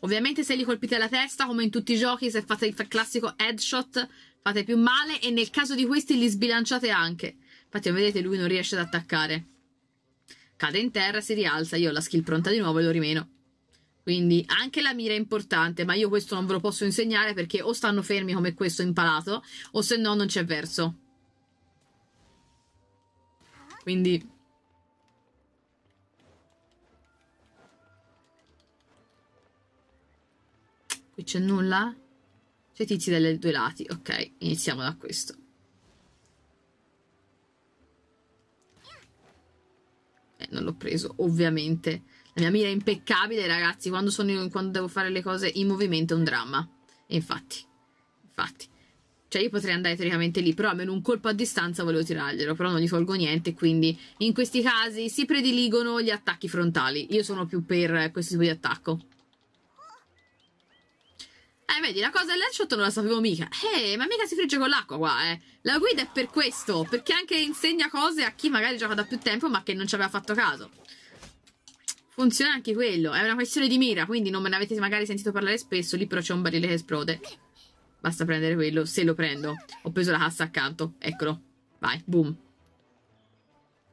Ovviamente se li colpite alla testa, come in tutti i giochi, se fate il classico headshot, fate più male e nel caso di questi li sbilanciate anche. Infatti, come vedete, lui non riesce ad attaccare. Cade in terra, si rialza, io ho la skill pronta di nuovo e lo rimeno. Quindi anche la mira è importante, ma io questo non ve lo posso insegnare perché o stanno fermi come questo impalato, o se no non c'è verso. Quindi... Qui c'è nulla? Cioè tizi dai due lati. Ok, iniziamo da questo. Eh, non l'ho preso, ovviamente. La mia mira è impeccabile, ragazzi. Quando, sono io, quando devo fare le cose in movimento è un dramma. E infatti, infatti. Cioè io potrei andare teoricamente lì, però almeno un colpo a distanza volevo tirarglielo, però non gli tolgo niente, quindi in questi casi si prediligono gli attacchi frontali. Io sono più per questo tipo di attacco. Eh, vedi, la cosa del dell'headshot non la sapevo mica. Eh, ma mica si frigge con l'acqua qua, eh. La guida è per questo, perché anche insegna cose a chi magari gioca da più tempo ma che non ci aveva fatto caso. Funziona anche quello, è una questione di mira, quindi non me ne avete magari sentito parlare spesso, lì però c'è un barile che esplode. Basta prendere quello, se lo prendo. Ho preso la cassa accanto, eccolo. Vai, boom.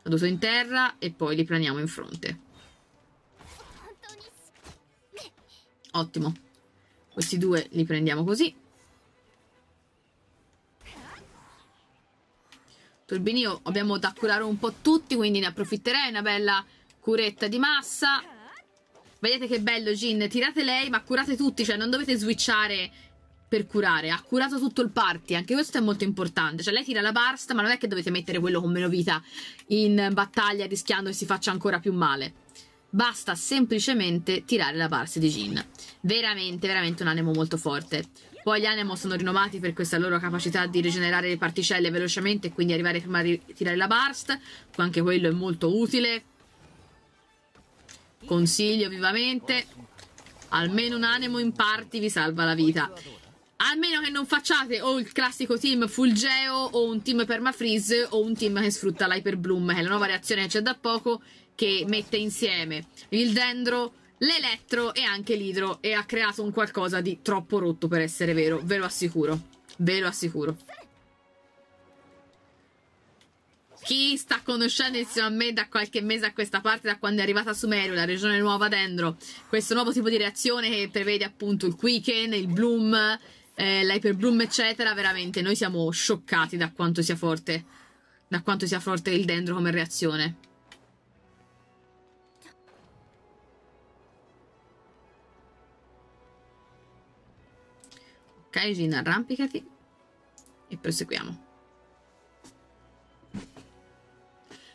Caduto in terra e poi li planiamo in fronte. Ottimo. Questi due li prendiamo così. Turbinio, abbiamo da curare un po' tutti, quindi ne approfitterei. Una bella curetta di massa. Vedete che bello, Jin. Tirate lei, ma curate tutti. Cioè, non dovete switchare per curare. Ha curato tutto il party. Anche questo è molto importante. Cioè, lei tira la barsta, ma non è che dovete mettere quello con meno vita in battaglia rischiando che si faccia ancora più male basta semplicemente tirare la parse di Jin. Veramente, veramente un animo molto forte. Poi gli anemo sono rinomati per questa loro capacità di rigenerare le particelle velocemente e quindi arrivare prima a tirare la burst, anche quello è molto utile. Consiglio vivamente, almeno un anemo in parti vi salva la vita. Almeno che non facciate o il classico team Fulgeo o un team Permafreeze o un team che sfrutta l'Hyper Bloom, che è la nuova reazione che c'è da poco che mette insieme il dendro, l'elettro e anche l'idro e ha creato un qualcosa di troppo rotto per essere vero, ve lo assicuro, ve lo assicuro. Chi sta conoscendo insieme a me da qualche mese a questa parte, da quando è arrivata a Sumerio, la regione nuova dendro, questo nuovo tipo di reazione che prevede appunto il quicken, il bloom, eh, l'hyper bloom eccetera, veramente noi siamo scioccati da quanto sia forte, da quanto sia forte il dendro come reazione. Kaijin arrampicati e proseguiamo.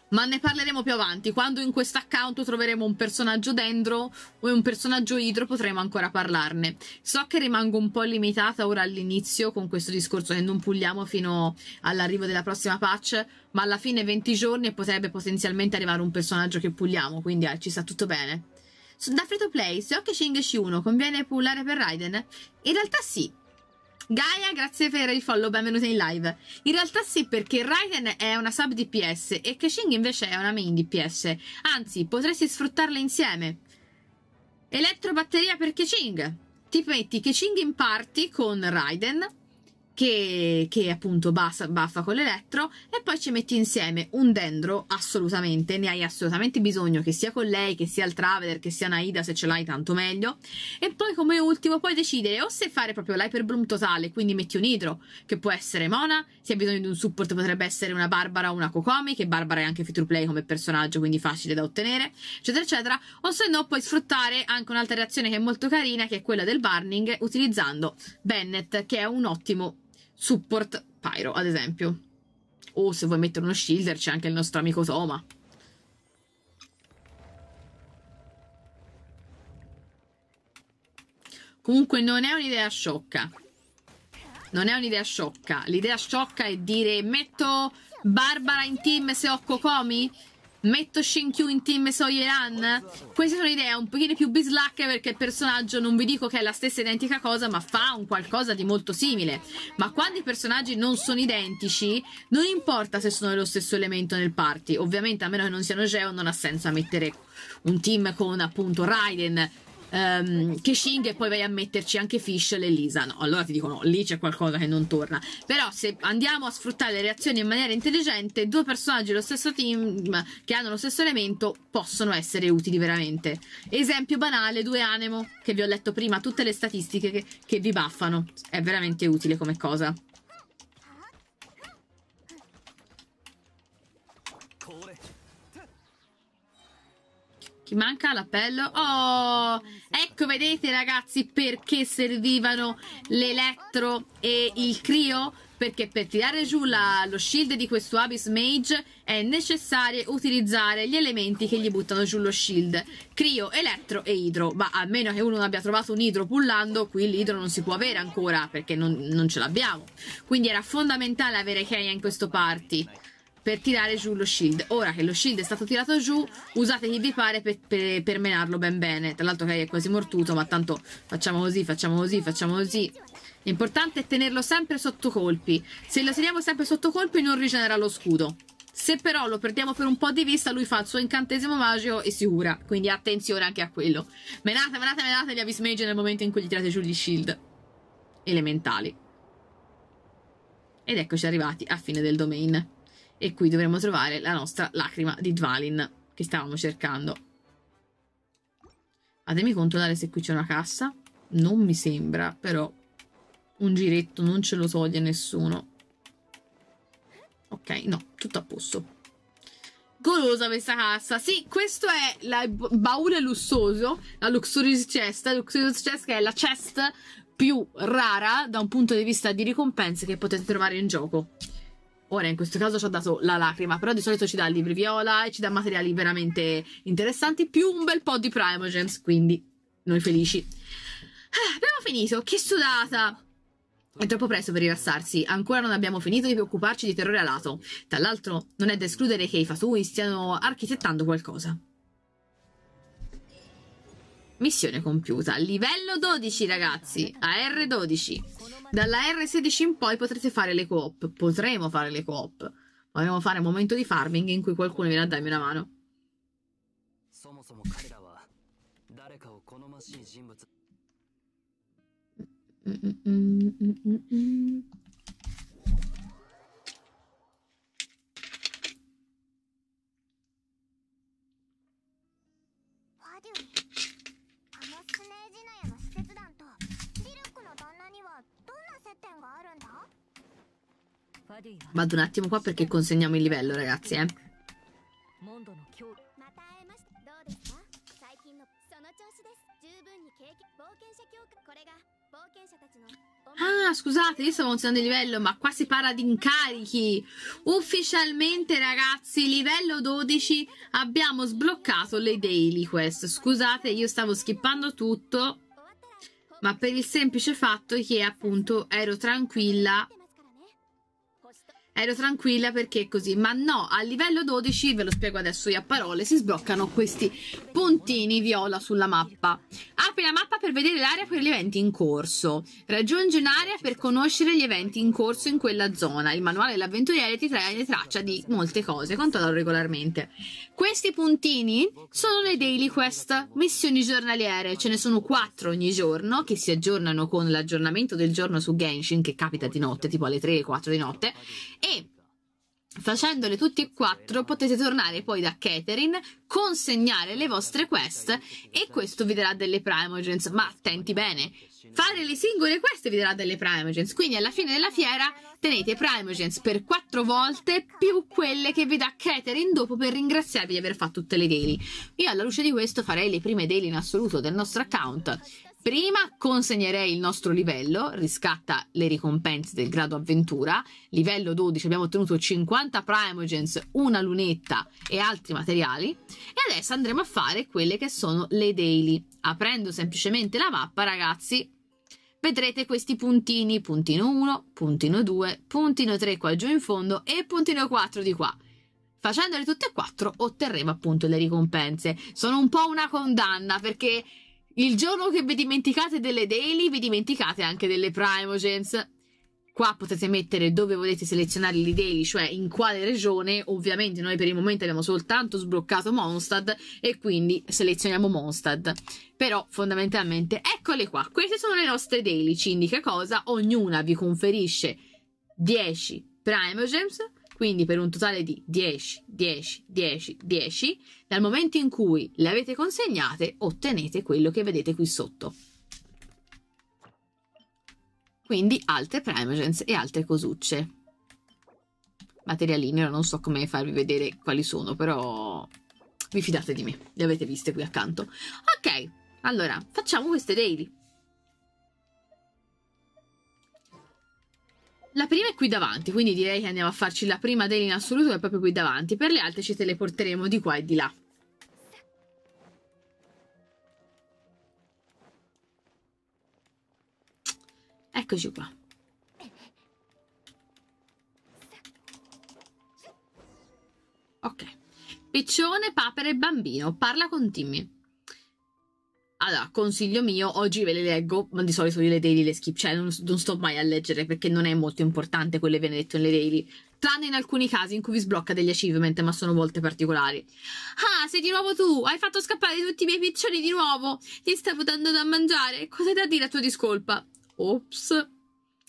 Ma ne parleremo più avanti, quando in questo account troveremo un personaggio dendro o un personaggio idro potremo ancora parlarne. So che rimango un po' limitata ora all'inizio con questo discorso che non puliamo fino all'arrivo della prossima patch, ma alla fine 20 giorni potrebbe potenzialmente arrivare un personaggio che puliamo, quindi eh, ci sta tutto bene. Da free to play, se ho che Shingeshi 1 conviene pullare per Raiden? In realtà sì, Gaia, grazie per il follow, benvenuta in live. In realtà sì, perché Raiden è una sub DPS e Keshing invece è una main DPS. Anzi, potresti sfruttarle insieme. Elettrobatteria per Keshing. Ti metti Keshing in party con Raiden che, che appunto bassa, baffa con l'elettro e poi ci metti insieme un dendro assolutamente, ne hai assolutamente bisogno che sia con lei, che sia il Traveler, che sia Naida se ce l'hai tanto meglio e poi come ultimo puoi decidere o se fare proprio l'hyperbloom totale quindi metti un idro che può essere Mona, se hai bisogno di un support potrebbe essere una Barbara o una Kokomi che Barbara è anche feature play come personaggio quindi facile da ottenere eccetera eccetera o se no puoi sfruttare anche un'altra reazione che è molto carina che è quella del Burning utilizzando Bennett che è un ottimo support Pyro, ad esempio. O se vuoi mettere uno shielder c'è anche il nostro amico Toma. Comunque non è un'idea sciocca. Non è un'idea sciocca. L'idea sciocca è dire metto Barbara in team se ho Kokomi? metto Shinkyu in team Soyeran? Queste sono idee un pochino più bislacche perché il personaggio non vi dico che è la stessa identica cosa ma fa un qualcosa di molto simile ma quando i personaggi non sono identici non importa se sono lo stesso elemento nel party ovviamente a meno che non siano Geo non ha senso mettere un team con appunto Raiden um, ehm, Keshing e poi vai a metterci anche Fish e Lisa. No, allora ti dicono lì c'è qualcosa che non torna. Però se andiamo a sfruttare le reazioni in maniera intelligente, due personaggi dello stesso team che hanno lo stesso elemento possono essere utili veramente. Esempio banale, due anemo che vi ho letto prima, tutte le statistiche che, che vi baffano. È veramente utile come cosa. Chi manca l'appello? Oh, ecco vedete ragazzi perché servivano l'elettro e il crio? Perché per tirare giù la, lo shield di questo Abyss Mage è necessario utilizzare gli elementi che gli buttano giù lo shield. Crio, elettro e idro. Ma a meno che uno non abbia trovato un idro pullando, qui l'idro non si può avere ancora perché non, non ce l'abbiamo. Quindi era fondamentale avere Kenya in questo party per tirare giù lo shield. Ora che lo shield è stato tirato giù, usate chi vi pare per, per, per menarlo ben bene. Tra l'altro che è quasi mortuto, ma tanto facciamo così, facciamo così, facciamo così. L'importante è tenerlo sempre sotto colpi. Se lo teniamo sempre sotto colpi non rigenera lo scudo. Se però lo perdiamo per un po' di vista, lui fa il suo incantesimo magico e si cura. Quindi attenzione anche a quello. Menate, menate, menate gli Abyss Mage nel momento in cui gli tirate giù gli shield. Elementali. Ed eccoci arrivati a fine del domain. E qui dovremo trovare la nostra lacrima di Dvalin che stavamo cercando. Fatemi controllare se qui c'è una cassa. Non mi sembra, però un giretto non ce lo toglie nessuno. Ok, no, tutto a posto. Golosa questa cassa. Sì, questo è il baule lussoso, la Luxurious Chest. La Luxurious Chest che è la chest più rara da un punto di vista di ricompense che potete trovare in gioco. Ora, in questo caso ci ha dato la lacrima, però di solito ci dà libri viola e ci dà materiali veramente interessanti, più un bel po' di Primogens, quindi noi felici. Ah, abbiamo finito, che sudata! È troppo presto per rilassarsi, ancora non abbiamo finito di preoccuparci di terrore alato. Tra l'altro, non è da escludere che i Fatui stiano architettando qualcosa. Missione compiuta. Livello 12, ragazzi. AR12. Dalla R16 in poi potrete fare le coop. Potremo fare le coop. Potremo fare un momento di farming in cui qualcuno viene a darmi una mano. Mm-mm-mm-mm-mm. Vado un attimo qua perché consegniamo il livello, ragazzi, eh. Ah, scusate, io stavo menzionando il livello, ma qua si parla di incarichi. Ufficialmente, ragazzi, livello 12 abbiamo sbloccato le daily quest. Scusate, io stavo skippando tutto ma per il semplice fatto che appunto ero tranquilla ero tranquilla perché così ma no a livello 12 ve lo spiego adesso io a parole si sbloccano questi puntini viola sulla mappa apri la mappa per vedere l'area per gli eventi in corso raggiungi un'area per conoscere gli eventi in corso in quella zona il manuale dell'avventuriere ti trae traccia di molte cose controllo regolarmente questi puntini sono le daily quest missioni giornaliere ce ne sono 4 ogni giorno che si aggiornano con l'aggiornamento del giorno su Genshin che capita di notte tipo alle 3 4 di notte e facendole tutti e quattro potete tornare poi da Catherine, consegnare le vostre quest e questo vi darà delle primogens, ma attenti bene, fare le singole quest vi darà delle primogens, quindi alla fine della fiera tenete primogens per quattro volte più quelle che vi dà Catherine dopo per ringraziarvi di aver fatto tutte le daily. Io alla luce di questo farei le prime daily in assoluto del nostro account Prima consegnerei il nostro livello, riscatta le ricompense del grado avventura, livello 12 abbiamo ottenuto 50 primogens, una lunetta e altri materiali e adesso andremo a fare quelle che sono le daily. Aprendo semplicemente la mappa ragazzi vedrete questi puntini, puntino 1, puntino 2, puntino 3 qua giù in fondo e puntino 4 di qua. Facendole tutte e quattro otterremo appunto le ricompense. Sono un po' una condanna perché il giorno che vi dimenticate delle daily, vi dimenticate anche delle primogens. Qua potete mettere dove volete selezionare i daily, cioè in quale regione. Ovviamente noi per il momento abbiamo soltanto sbloccato Mondstadt e quindi selezioniamo Mondstadt. Però fondamentalmente eccole qua. Queste sono le nostre daily, ci indica cosa. Ognuna vi conferisce 10 primogens quindi per un totale di 10, 10, 10, 10, dal momento in cui le avete consegnate ottenete quello che vedete qui sotto. Quindi altre primogens e altre cosucce. Materialini, ora non so come farvi vedere quali sono, però vi fidate di me, le avete viste qui accanto. Ok, allora facciamo queste daily. La prima è qui davanti, quindi direi che andiamo a farci la prima daily in assoluto che è proprio qui davanti. Per le altre ci teleporteremo di qua e di là. Eccoci qua. Ok. Piccione, e bambino. Parla con Timmy. Allora, consiglio mio, oggi ve le leggo, ma di solito io le daily le skip, cioè non, non sto mai a leggere perché non è molto importante quello che viene detto nelle daily, tranne in alcuni casi in cui vi sblocca degli achievement, ma sono volte particolari. Ah, sei di nuovo tu, hai fatto scappare tutti i miei piccioni di nuovo, ti stavo dando da mangiare, cosa hai da dire a tua discolpa? Ops.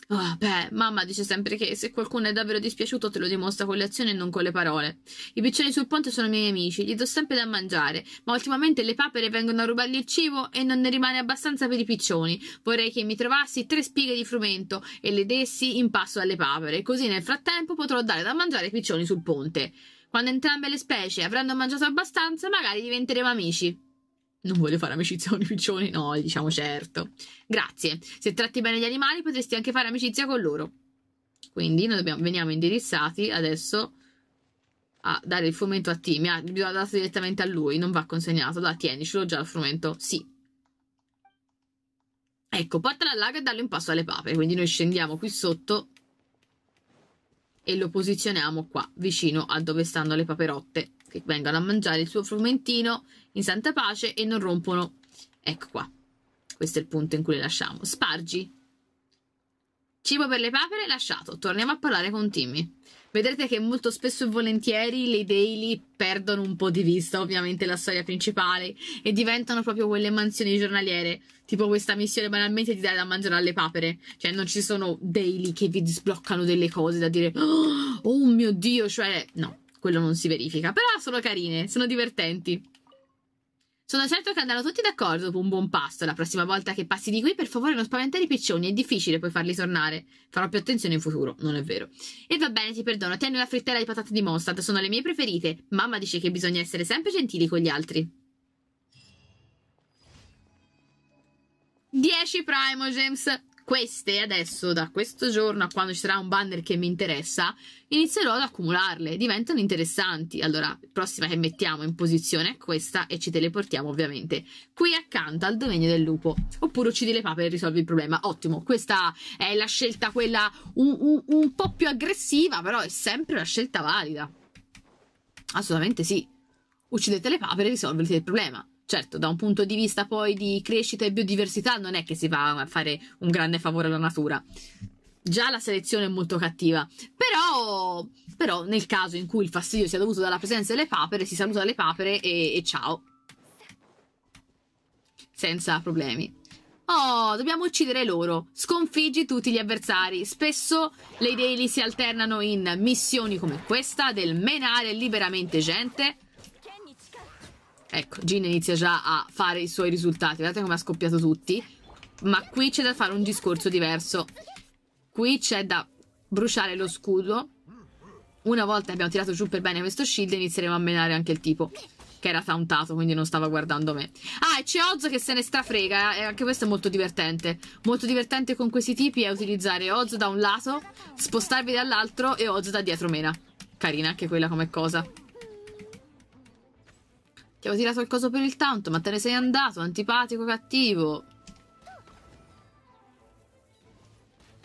Oh, beh, mamma dice sempre che se qualcuno è davvero dispiaciuto te lo dimostra con le azioni e non con le parole. I piccioni sul ponte sono miei amici, gli do sempre da mangiare, ma ultimamente le papere vengono a rubargli il cibo e non ne rimane abbastanza per i piccioni. Vorrei che mi trovassi tre spighe di frumento e le dessi in passo alle papere, così nel frattempo potrò dare da mangiare ai piccioni sul ponte. Quando entrambe le specie avranno mangiato abbastanza, magari diventeremo amici. Non voglio fare amicizia con i piccioni, no, diciamo certo. Grazie. Se tratti bene gli animali potresti anche fare amicizia con loro. Quindi noi dobbiamo, veniamo indirizzati adesso a dare il frumento a Timmy. Timia. Ah, Bisogna dato direttamente a lui, non va consegnato. Da, l'ho già il frumento. Sì. Ecco, portalo al lago e dallo in pasto alle papere. Quindi noi scendiamo qui sotto e lo posizioniamo qua, vicino a dove stanno le paperotte che vengono a mangiare il suo frumentino in santa pace e non rompono. Ecco qua. Questo è il punto in cui le lasciamo. Spargi. Cibo per le papere lasciato. Torniamo a parlare con Timmy. Vedrete che molto spesso e volentieri le daily perdono un po' di vista ovviamente la storia principale e diventano proprio quelle mansioni giornaliere, tipo questa missione banalmente di dare da mangiare alle papere, cioè non ci sono daily che vi sbloccano delle cose da dire oh, oh mio dio, cioè no, quello non si verifica. Però sono carine, sono divertenti. Sono certo che andranno tutti d'accordo dopo un buon pasto. La prossima volta che passi di qui, per favore, non spaventare i piccioni. È difficile poi farli tornare. Farò più attenzione in futuro, non è vero. E va bene, ti perdono. Tieni la frittella di patate di Mostad, sono le mie preferite. Mamma dice che bisogna essere sempre gentili con gli altri. 10 Primo, James queste adesso da questo giorno a quando ci sarà un banner che mi interessa inizierò ad accumularle diventano interessanti allora prossima che mettiamo in posizione è questa e ci teleportiamo ovviamente qui accanto al dominio del lupo oppure uccidi le pape e risolvi il problema ottimo questa è la scelta quella un, un, un po' più aggressiva però è sempre una scelta valida assolutamente sì uccidete le papere e risolvete il problema Certo, da un punto di vista poi di crescita e biodiversità non è che si va a fare un grande favore alla natura. Già la selezione è molto cattiva, però, però nel caso in cui il fastidio sia dovuto dalla presenza delle papere, si saluta le papere e, e ciao. Senza problemi. Oh, dobbiamo uccidere loro. Sconfiggi tutti gli avversari. Spesso le daily si alternano in missioni come questa del menare liberamente gente Ecco, Gin inizia già a fare i suoi risultati. Guardate come ha scoppiato tutti. Ma qui c'è da fare un discorso diverso. Qui c'è da bruciare lo scudo. Una volta abbiamo tirato giù per bene questo shield inizieremo a menare anche il tipo. Che era tauntato, quindi non stava guardando me. Ah, e c'è Oz che se ne strafrega. Eh, e anche questo è molto divertente. Molto divertente con questi tipi è utilizzare Oz da un lato, spostarvi dall'altro e Oz da dietro mena. Carina anche quella come cosa. Ti avevo tirato il coso per il tanto, ma te ne sei andato, antipatico, cattivo.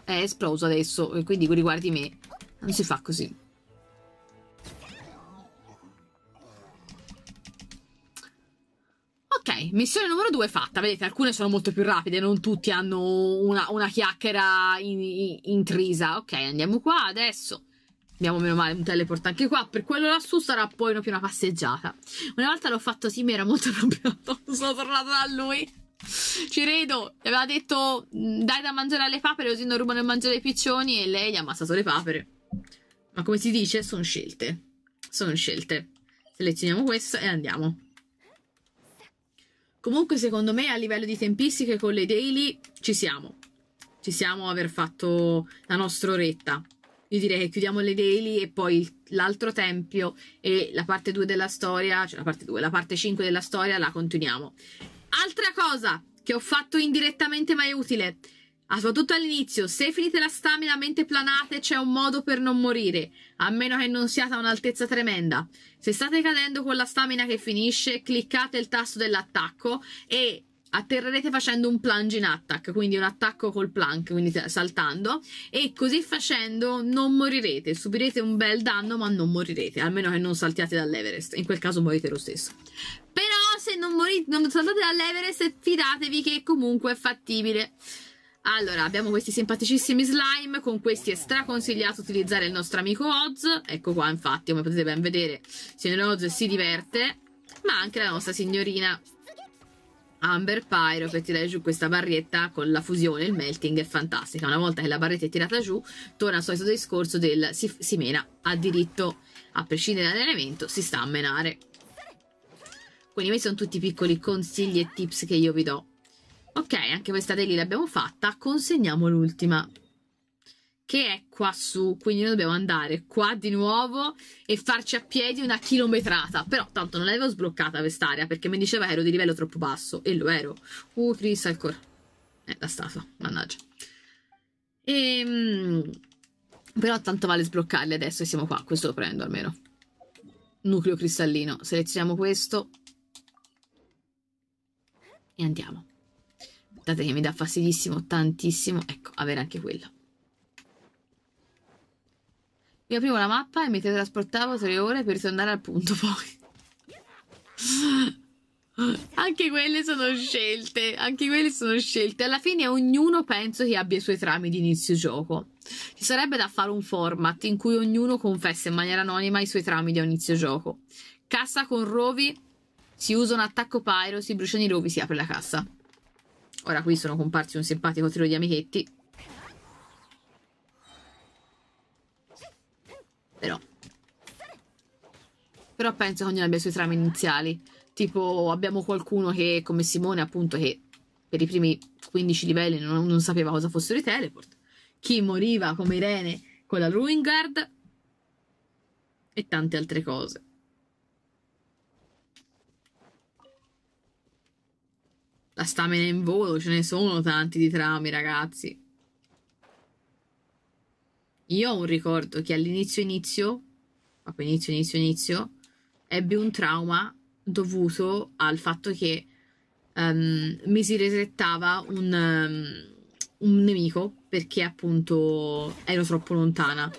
È esploso adesso, e quindi riguardi me. Non si fa così. Ok, missione numero due fatta. Vedete, alcune sono molto più rapide, non tutti hanno una, una chiacchiera in, in, intrisa. Ok, andiamo qua adesso abbiamo meno male un teleport anche qua, per quello lassù sarà poi una più una passeggiata. Una volta l'ho fatto sì, mi era molto arrabbiato, [laughs] sono tornata da lui. Ci credo, gli aveva detto mm, dai da mangiare alle papere così non rubano il mangiare ai piccioni e lei gli ha ammazzato le papere. Ma come si dice, sono scelte. Sono scelte. Selezioniamo questo e andiamo. Comunque secondo me a livello di tempistiche con le daily ci siamo. Ci siamo aver fatto la nostra oretta io direi che chiudiamo le daily e poi l'altro tempio e la parte 2 della storia, cioè la parte 2, la parte 5 della storia la continuiamo. Altra cosa che ho fatto indirettamente ma è utile, soprattutto all'inizio, se finite la stamina a mente planate c'è un modo per non morire, a meno che non siate a un'altezza tremenda. Se state cadendo con la stamina che finisce, cliccate il tasto dell'attacco e atterrerete facendo un plunge in attack, quindi un attacco col plank, quindi saltando, e così facendo non morirete, subirete un bel danno ma non morirete, almeno che non saltiate dall'Everest, in quel caso morite lo stesso. Però se non, morite, non saltate dall'Everest fidatevi che comunque è fattibile. Allora, abbiamo questi simpaticissimi slime, con questi è straconsigliato utilizzare il nostro amico Oz, ecco qua infatti, come potete ben vedere, signor Oz si diverte, ma anche la nostra signorina Amber Pyro per tirare giù questa barretta con la fusione, il melting è fantastica. Una volta che la barretta è tirata giù, torna al solito discorso del si, si mena, a diritto, a prescindere dall'elemento, si sta a menare. Quindi questi sono tutti i piccoli consigli e tips che io vi do. Ok, anche questa lì l'abbiamo fatta, consegniamo l'ultima che è qua su, quindi noi dobbiamo andare qua di nuovo e farci a piedi una chilometrata, però tanto non l'avevo sbloccata quest'area perché mi diceva che ero di livello troppo basso e lo ero. Uh, Chris ancora. Eh, la statua, mannaggia. Ehm... Però tanto vale sbloccarli adesso e siamo qua, questo lo prendo almeno. Nucleo cristallino, selezioniamo questo e andiamo. Guardate che mi dà fastidissimo tantissimo, ecco, avere anche quello. Io aprivo la mappa e mi teletrasportavo tre ore per ritornare al punto poi. anche quelle sono scelte, anche quelle sono scelte. Alla fine ognuno penso che abbia i suoi trami di inizio gioco. Ci sarebbe da fare un format in cui ognuno confessa in maniera anonima i suoi trami di inizio gioco. Cassa con rovi, si usa un attacco pyro, si bruciano i rovi, si apre la cassa. Ora qui sono comparsi un simpatico trio di amichetti Però penso che ognuno abbia i suoi trami iniziali. Tipo abbiamo qualcuno che, come Simone appunto, che per i primi 15 livelli non, non sapeva cosa fossero i teleport. Chi moriva come Irene con la Ruin E tante altre cose. La stamina in volo, ce ne sono tanti di trami, ragazzi. Io ho un ricordo che all'inizio inizio, proprio inizio inizio inizio, ebbe un trauma dovuto al fatto che um, mi si resettava un, um, un, nemico perché appunto ero troppo lontana.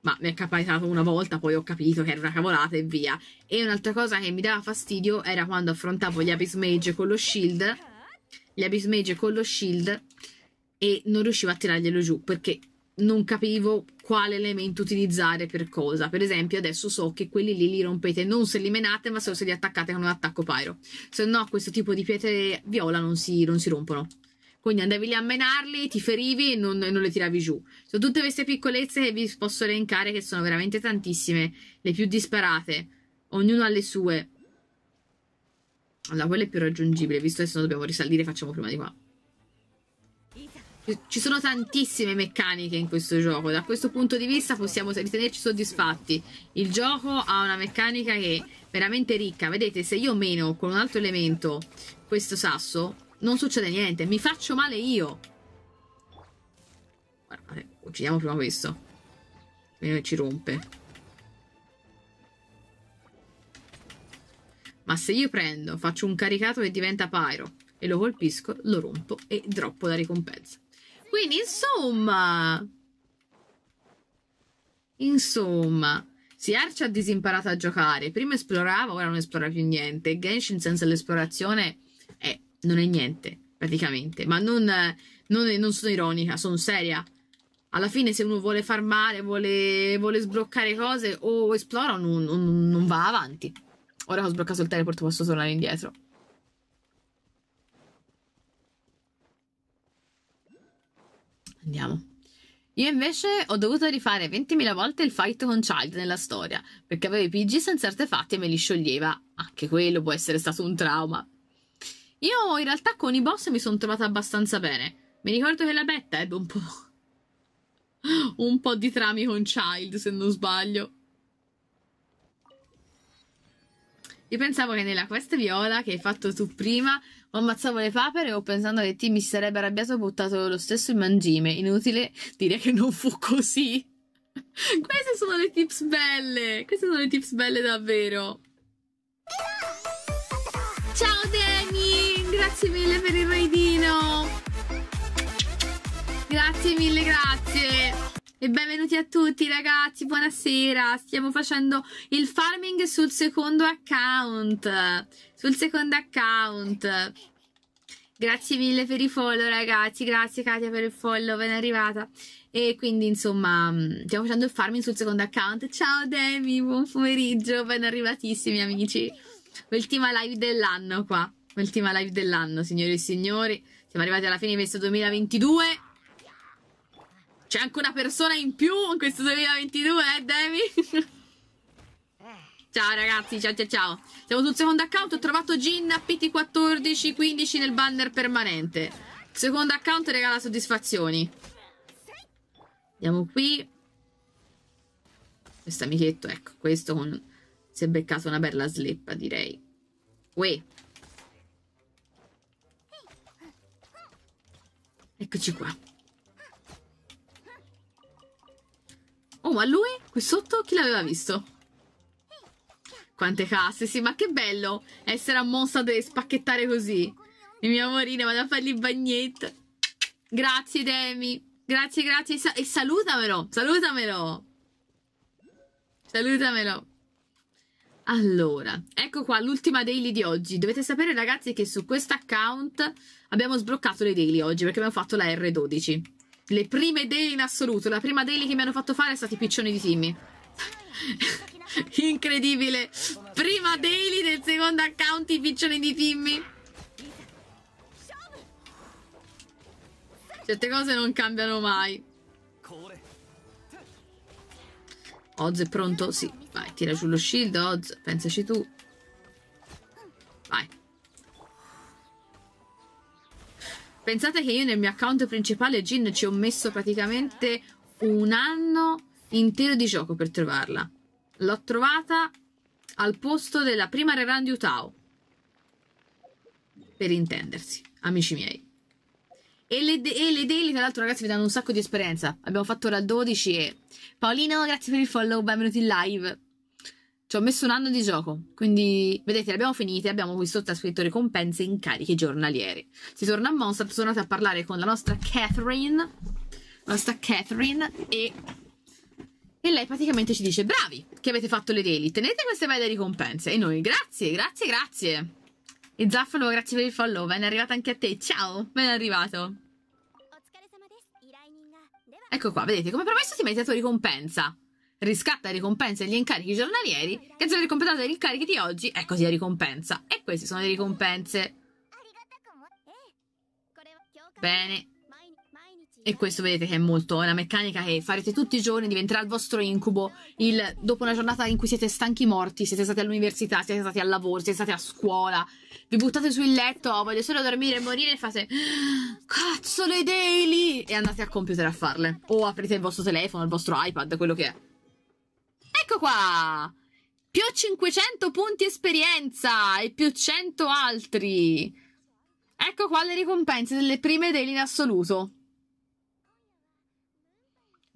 Ma mi è capitato una volta, poi ho capito che era una cavolata e via. E un'altra cosa che mi dava fastidio era quando affrontavo gli Abyss Mage con lo shield. Gli Abyss Mage con lo shield e non riuscivo a tirarglielo giù perché non capivo quale elemento utilizzare per cosa. Per esempio, adesso so che quelli lì li rompete, non se li menate, ma solo se li attaccate con un attacco pyro. Se no, questo tipo di pietre viola non si, non si rompono. Quindi andavi lì a menarli, ti ferivi e non, non, le tiravi giù. Sono tutte queste piccolezze che vi posso elencare, che sono veramente tantissime, le più disparate, ognuno ha le sue. Allora, quelle più raggiungibili, visto che se no dobbiamo risalire, facciamo prima di qua. Ci sono tantissime meccaniche in questo gioco, da questo punto di vista possiamo ritenerci soddisfatti. Il gioco ha una meccanica che è veramente ricca. Vedete, se io meno con un altro elemento questo sasso, non succede niente, mi faccio male io. Guardate, uccidiamo prima questo. Meno che ci rompe. Ma se io prendo, faccio un caricato che diventa pyro e lo colpisco, lo rompo e droppo la ricompensa. Quindi, insomma... Insomma... Sì, Arce ha disimparato a giocare. Prima esplorava, ora non esplora più niente. Genshin senza l'esplorazione eh, non è niente, praticamente. Ma non, non, non, sono ironica, sono seria. Alla fine se uno vuole farmare, vuole, vuole sbloccare cose o esplora o non, non, va avanti. Ora che ho sbloccato il teleport posso tornare indietro. Andiamo. Io invece ho dovuto rifare 20.000 volte il fight con Child nella storia, perché avevo i PG senza artefatti e me li scioglieva. Anche quello può essere stato un trauma. Io in realtà con i boss mi sono trovata abbastanza bene. Mi ricordo che la betta ebbe un po'... [laughs] un po' di trami con Child, se non sbaglio. Io pensavo che nella quest viola che hai fatto tu prima o ammazzavo le papere o pensando che Timmy si sarebbe arrabbiato ho buttato lo stesso in mangime. Inutile dire che non fu così. Queste sono le tips belle. Queste sono le tips belle davvero. Ciao Demi, grazie mille per il raidino. Grazie mille, grazie. E benvenuti a tutti ragazzi, buonasera, stiamo facendo il farming sul secondo account, sul secondo account. Grazie mille per i follow ragazzi, grazie Katia per il follow, ben arrivata. E quindi insomma mm, stiamo facendo il farming sul secondo account. Ciao Demi, buon pomeriggio, ben arrivatissimi amici. Ultima live dell'anno qua, ultima live dell'anno signori e signori. Siamo arrivati alla fine di questo 2022. C'è anche una persona in più in questo 2022, eh, Devi? Eh. ciao ragazzi, ciao ciao ciao. Siamo sul secondo account, ho trovato Gin PT1415 nel banner permanente. secondo account regala soddisfazioni. Andiamo qui. Questo amichetto, ecco, questo con... Si è beccato una bella sleppa, direi. Uè. Eccoci qua. Oh, ma lui qui sotto chi l'aveva visto? Quante casse, sì, ma che bello essere a Monza deve spacchettare così. Il mio amorino, vado a fargli il bagnetto. Grazie, Demi. Grazie, grazie. E salutamelo, salutamelo. Salutamelo. Allora, ecco qua l'ultima daily di oggi. Dovete sapere, ragazzi, che su questo account abbiamo sbloccato le daily oggi perché abbiamo fatto la R12 le prime daily in assoluto. La prima daily che mi hanno fatto fare è stata i piccioni di Timmy. Incredibile. Prima daily del secondo account i piccioni di Timmy. Certe cose non cambiano mai. Oz è pronto? Sì. Vai, tira giù lo shield, Oz. Pensaci tu. Vai. Pensate che io nel mio account principale Gin ci ho messo praticamente un anno intero di gioco per trovarla. L'ho trovata al posto della prima Reran di Utao. Per intendersi, amici miei. E le, e le, daily, tra l'altro, ragazzi, vi danno un sacco di esperienza. Abbiamo fatto ora il 12 e... Paolino, grazie per il follow, benvenuti in live. Ci ho messo un anno di gioco, quindi vedete, l'abbiamo finita finite, abbiamo qui sotto scritto ricompense e incarichi giornalieri. Si torna a Monster, sono andata a parlare con la nostra Catherine, la nostra Catherine e e lei praticamente ci dice bravi che avete fatto le daily tenete queste belle ricompense e noi grazie grazie grazie e Zaffalo grazie per il follow ben arrivata anche a te ciao ben arrivato ecco qua vedete come promesso ti metti la tua ricompensa riscatta le ricompense e gli incarichi giornalieri, che se aver completato gli incarichi di oggi, eccosi la ricompensa. E queste sono le ricompense. Bene. E questo vedete che è molto una meccanica che farete tutti i giorni, diventerà il vostro incubo. Il, dopo una giornata in cui siete stanchi morti, siete stati all'università, siete stati al lavoro, siete stati a scuola, vi buttate sul letto, oh, voglio solo dormire e morire e fate cazzo le daily e andate al computer a farle. O aprite il vostro telefono, il vostro iPad, quello che è. Ecco qua! Più 500 punti esperienza e più 100 altri. Ecco qua le ricompense delle prime daily in assoluto.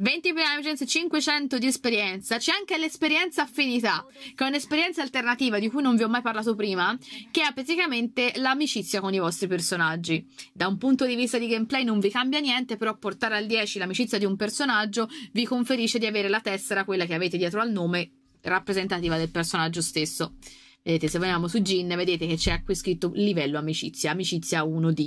20 prima licenza, 500 di esperienza. C'è anche l'esperienza affinità, che è un'esperienza alternativa di cui non vi ho mai parlato prima, che è praticamente l'amicizia con i vostri personaggi. Da un punto di vista di gameplay non vi cambia niente, però portare al 10 l'amicizia di un personaggio vi conferisce di avere la tessera, quella che avete dietro al nome, rappresentativa del personaggio stesso. Vedete, se veniamo su Gin, vedete che c'è qui scritto livello amicizia, amicizia 1D.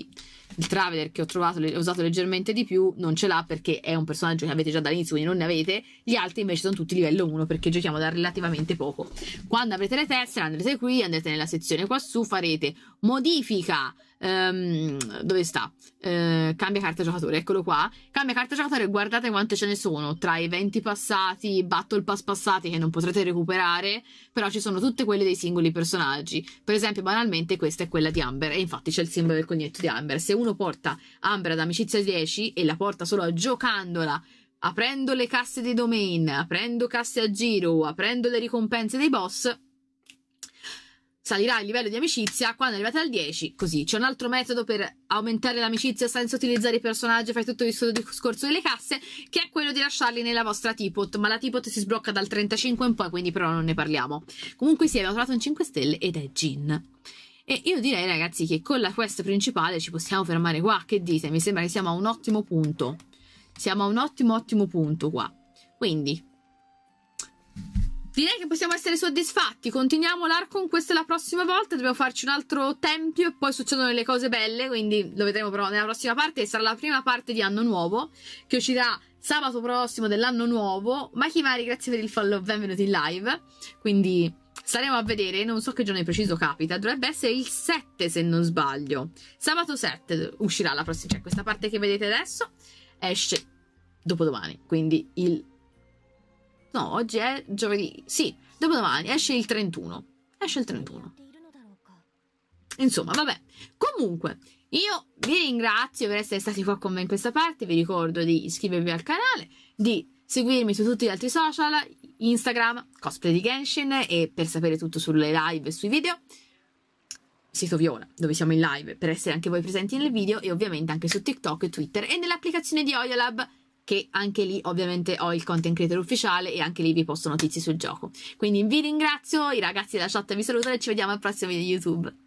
Il Traveler che ho trovato, usato leggermente di più, non ce l'ha perché è un personaggio che avete già dall'inizio, quindi non ne avete. Gli altri invece sono tutti livello 1 perché giochiamo da relativamente poco. Quando avrete le tessere andrete qui, andrete nella sezione quassù, farete modifica Um, dove sta? Uh, cambia carta giocatore, eccolo qua. Cambia carta giocatore, guardate quante ce ne sono tra eventi passati, battle pass passati che non potrete recuperare, però ci sono tutte quelle dei singoli personaggi. Per esempio, banalmente, questa è quella di Amber, e infatti c'è il simbolo del cognetto di Amber. Se uno porta Amber ad amicizia 10 e la porta solo giocandola aprendo le casse dei domain, aprendo casse a giro, aprendo le ricompense dei boss, salirà il livello di amicizia quando arrivate al 10 così c'è un altro metodo per aumentare l'amicizia senza utilizzare i personaggi fai tutto il suo discorso delle casse che è quello di lasciarli nella vostra tipot ma la tipot si sblocca dal 35 in poi quindi però non ne parliamo comunque sì abbiamo trovato un 5 stelle ed è Gin e io direi ragazzi che con la quest principale ci possiamo fermare qua che dite mi sembra che siamo a un ottimo punto siamo a un ottimo ottimo punto qua quindi Direi che possiamo essere soddisfatti. Continuiamo l'Arcon. Questa è la prossima volta. Dobbiamo farci un altro tempio e poi succedono le cose belle. Quindi lo vedremo però nella prossima parte. sarà la prima parte di anno nuovo. Che uscirà sabato prossimo dell'anno nuovo. Makimari, grazie per il follow. Benvenuti in live. Quindi staremo a vedere. Non so che giorno è preciso capita. Dovrebbe essere il 7 se non sbaglio. Sabato 7 uscirà la prossima. Cioè questa parte che vedete adesso esce dopodomani. Quindi il No, oggi è giovedì. Sì, dopodomani esce il 31. Esce il 31. Insomma, vabbè. Comunque, io vi ringrazio per essere stati qua con me in questa parte. Vi ricordo di iscrivervi al canale, di seguirmi su tutti gli altri social, Instagram, cosplay di Genshin e per sapere tutto sulle live e sui video sito Viola, dove siamo in live per essere anche voi presenti nel video e ovviamente anche su TikTok, e Twitter e nell'applicazione di Oiolab che anche lì ovviamente ho il content creator ufficiale e anche lì vi posto notizie sul gioco. Quindi vi ringrazio, i ragazzi della chat vi salutano e ci vediamo al prossimo video YouTube.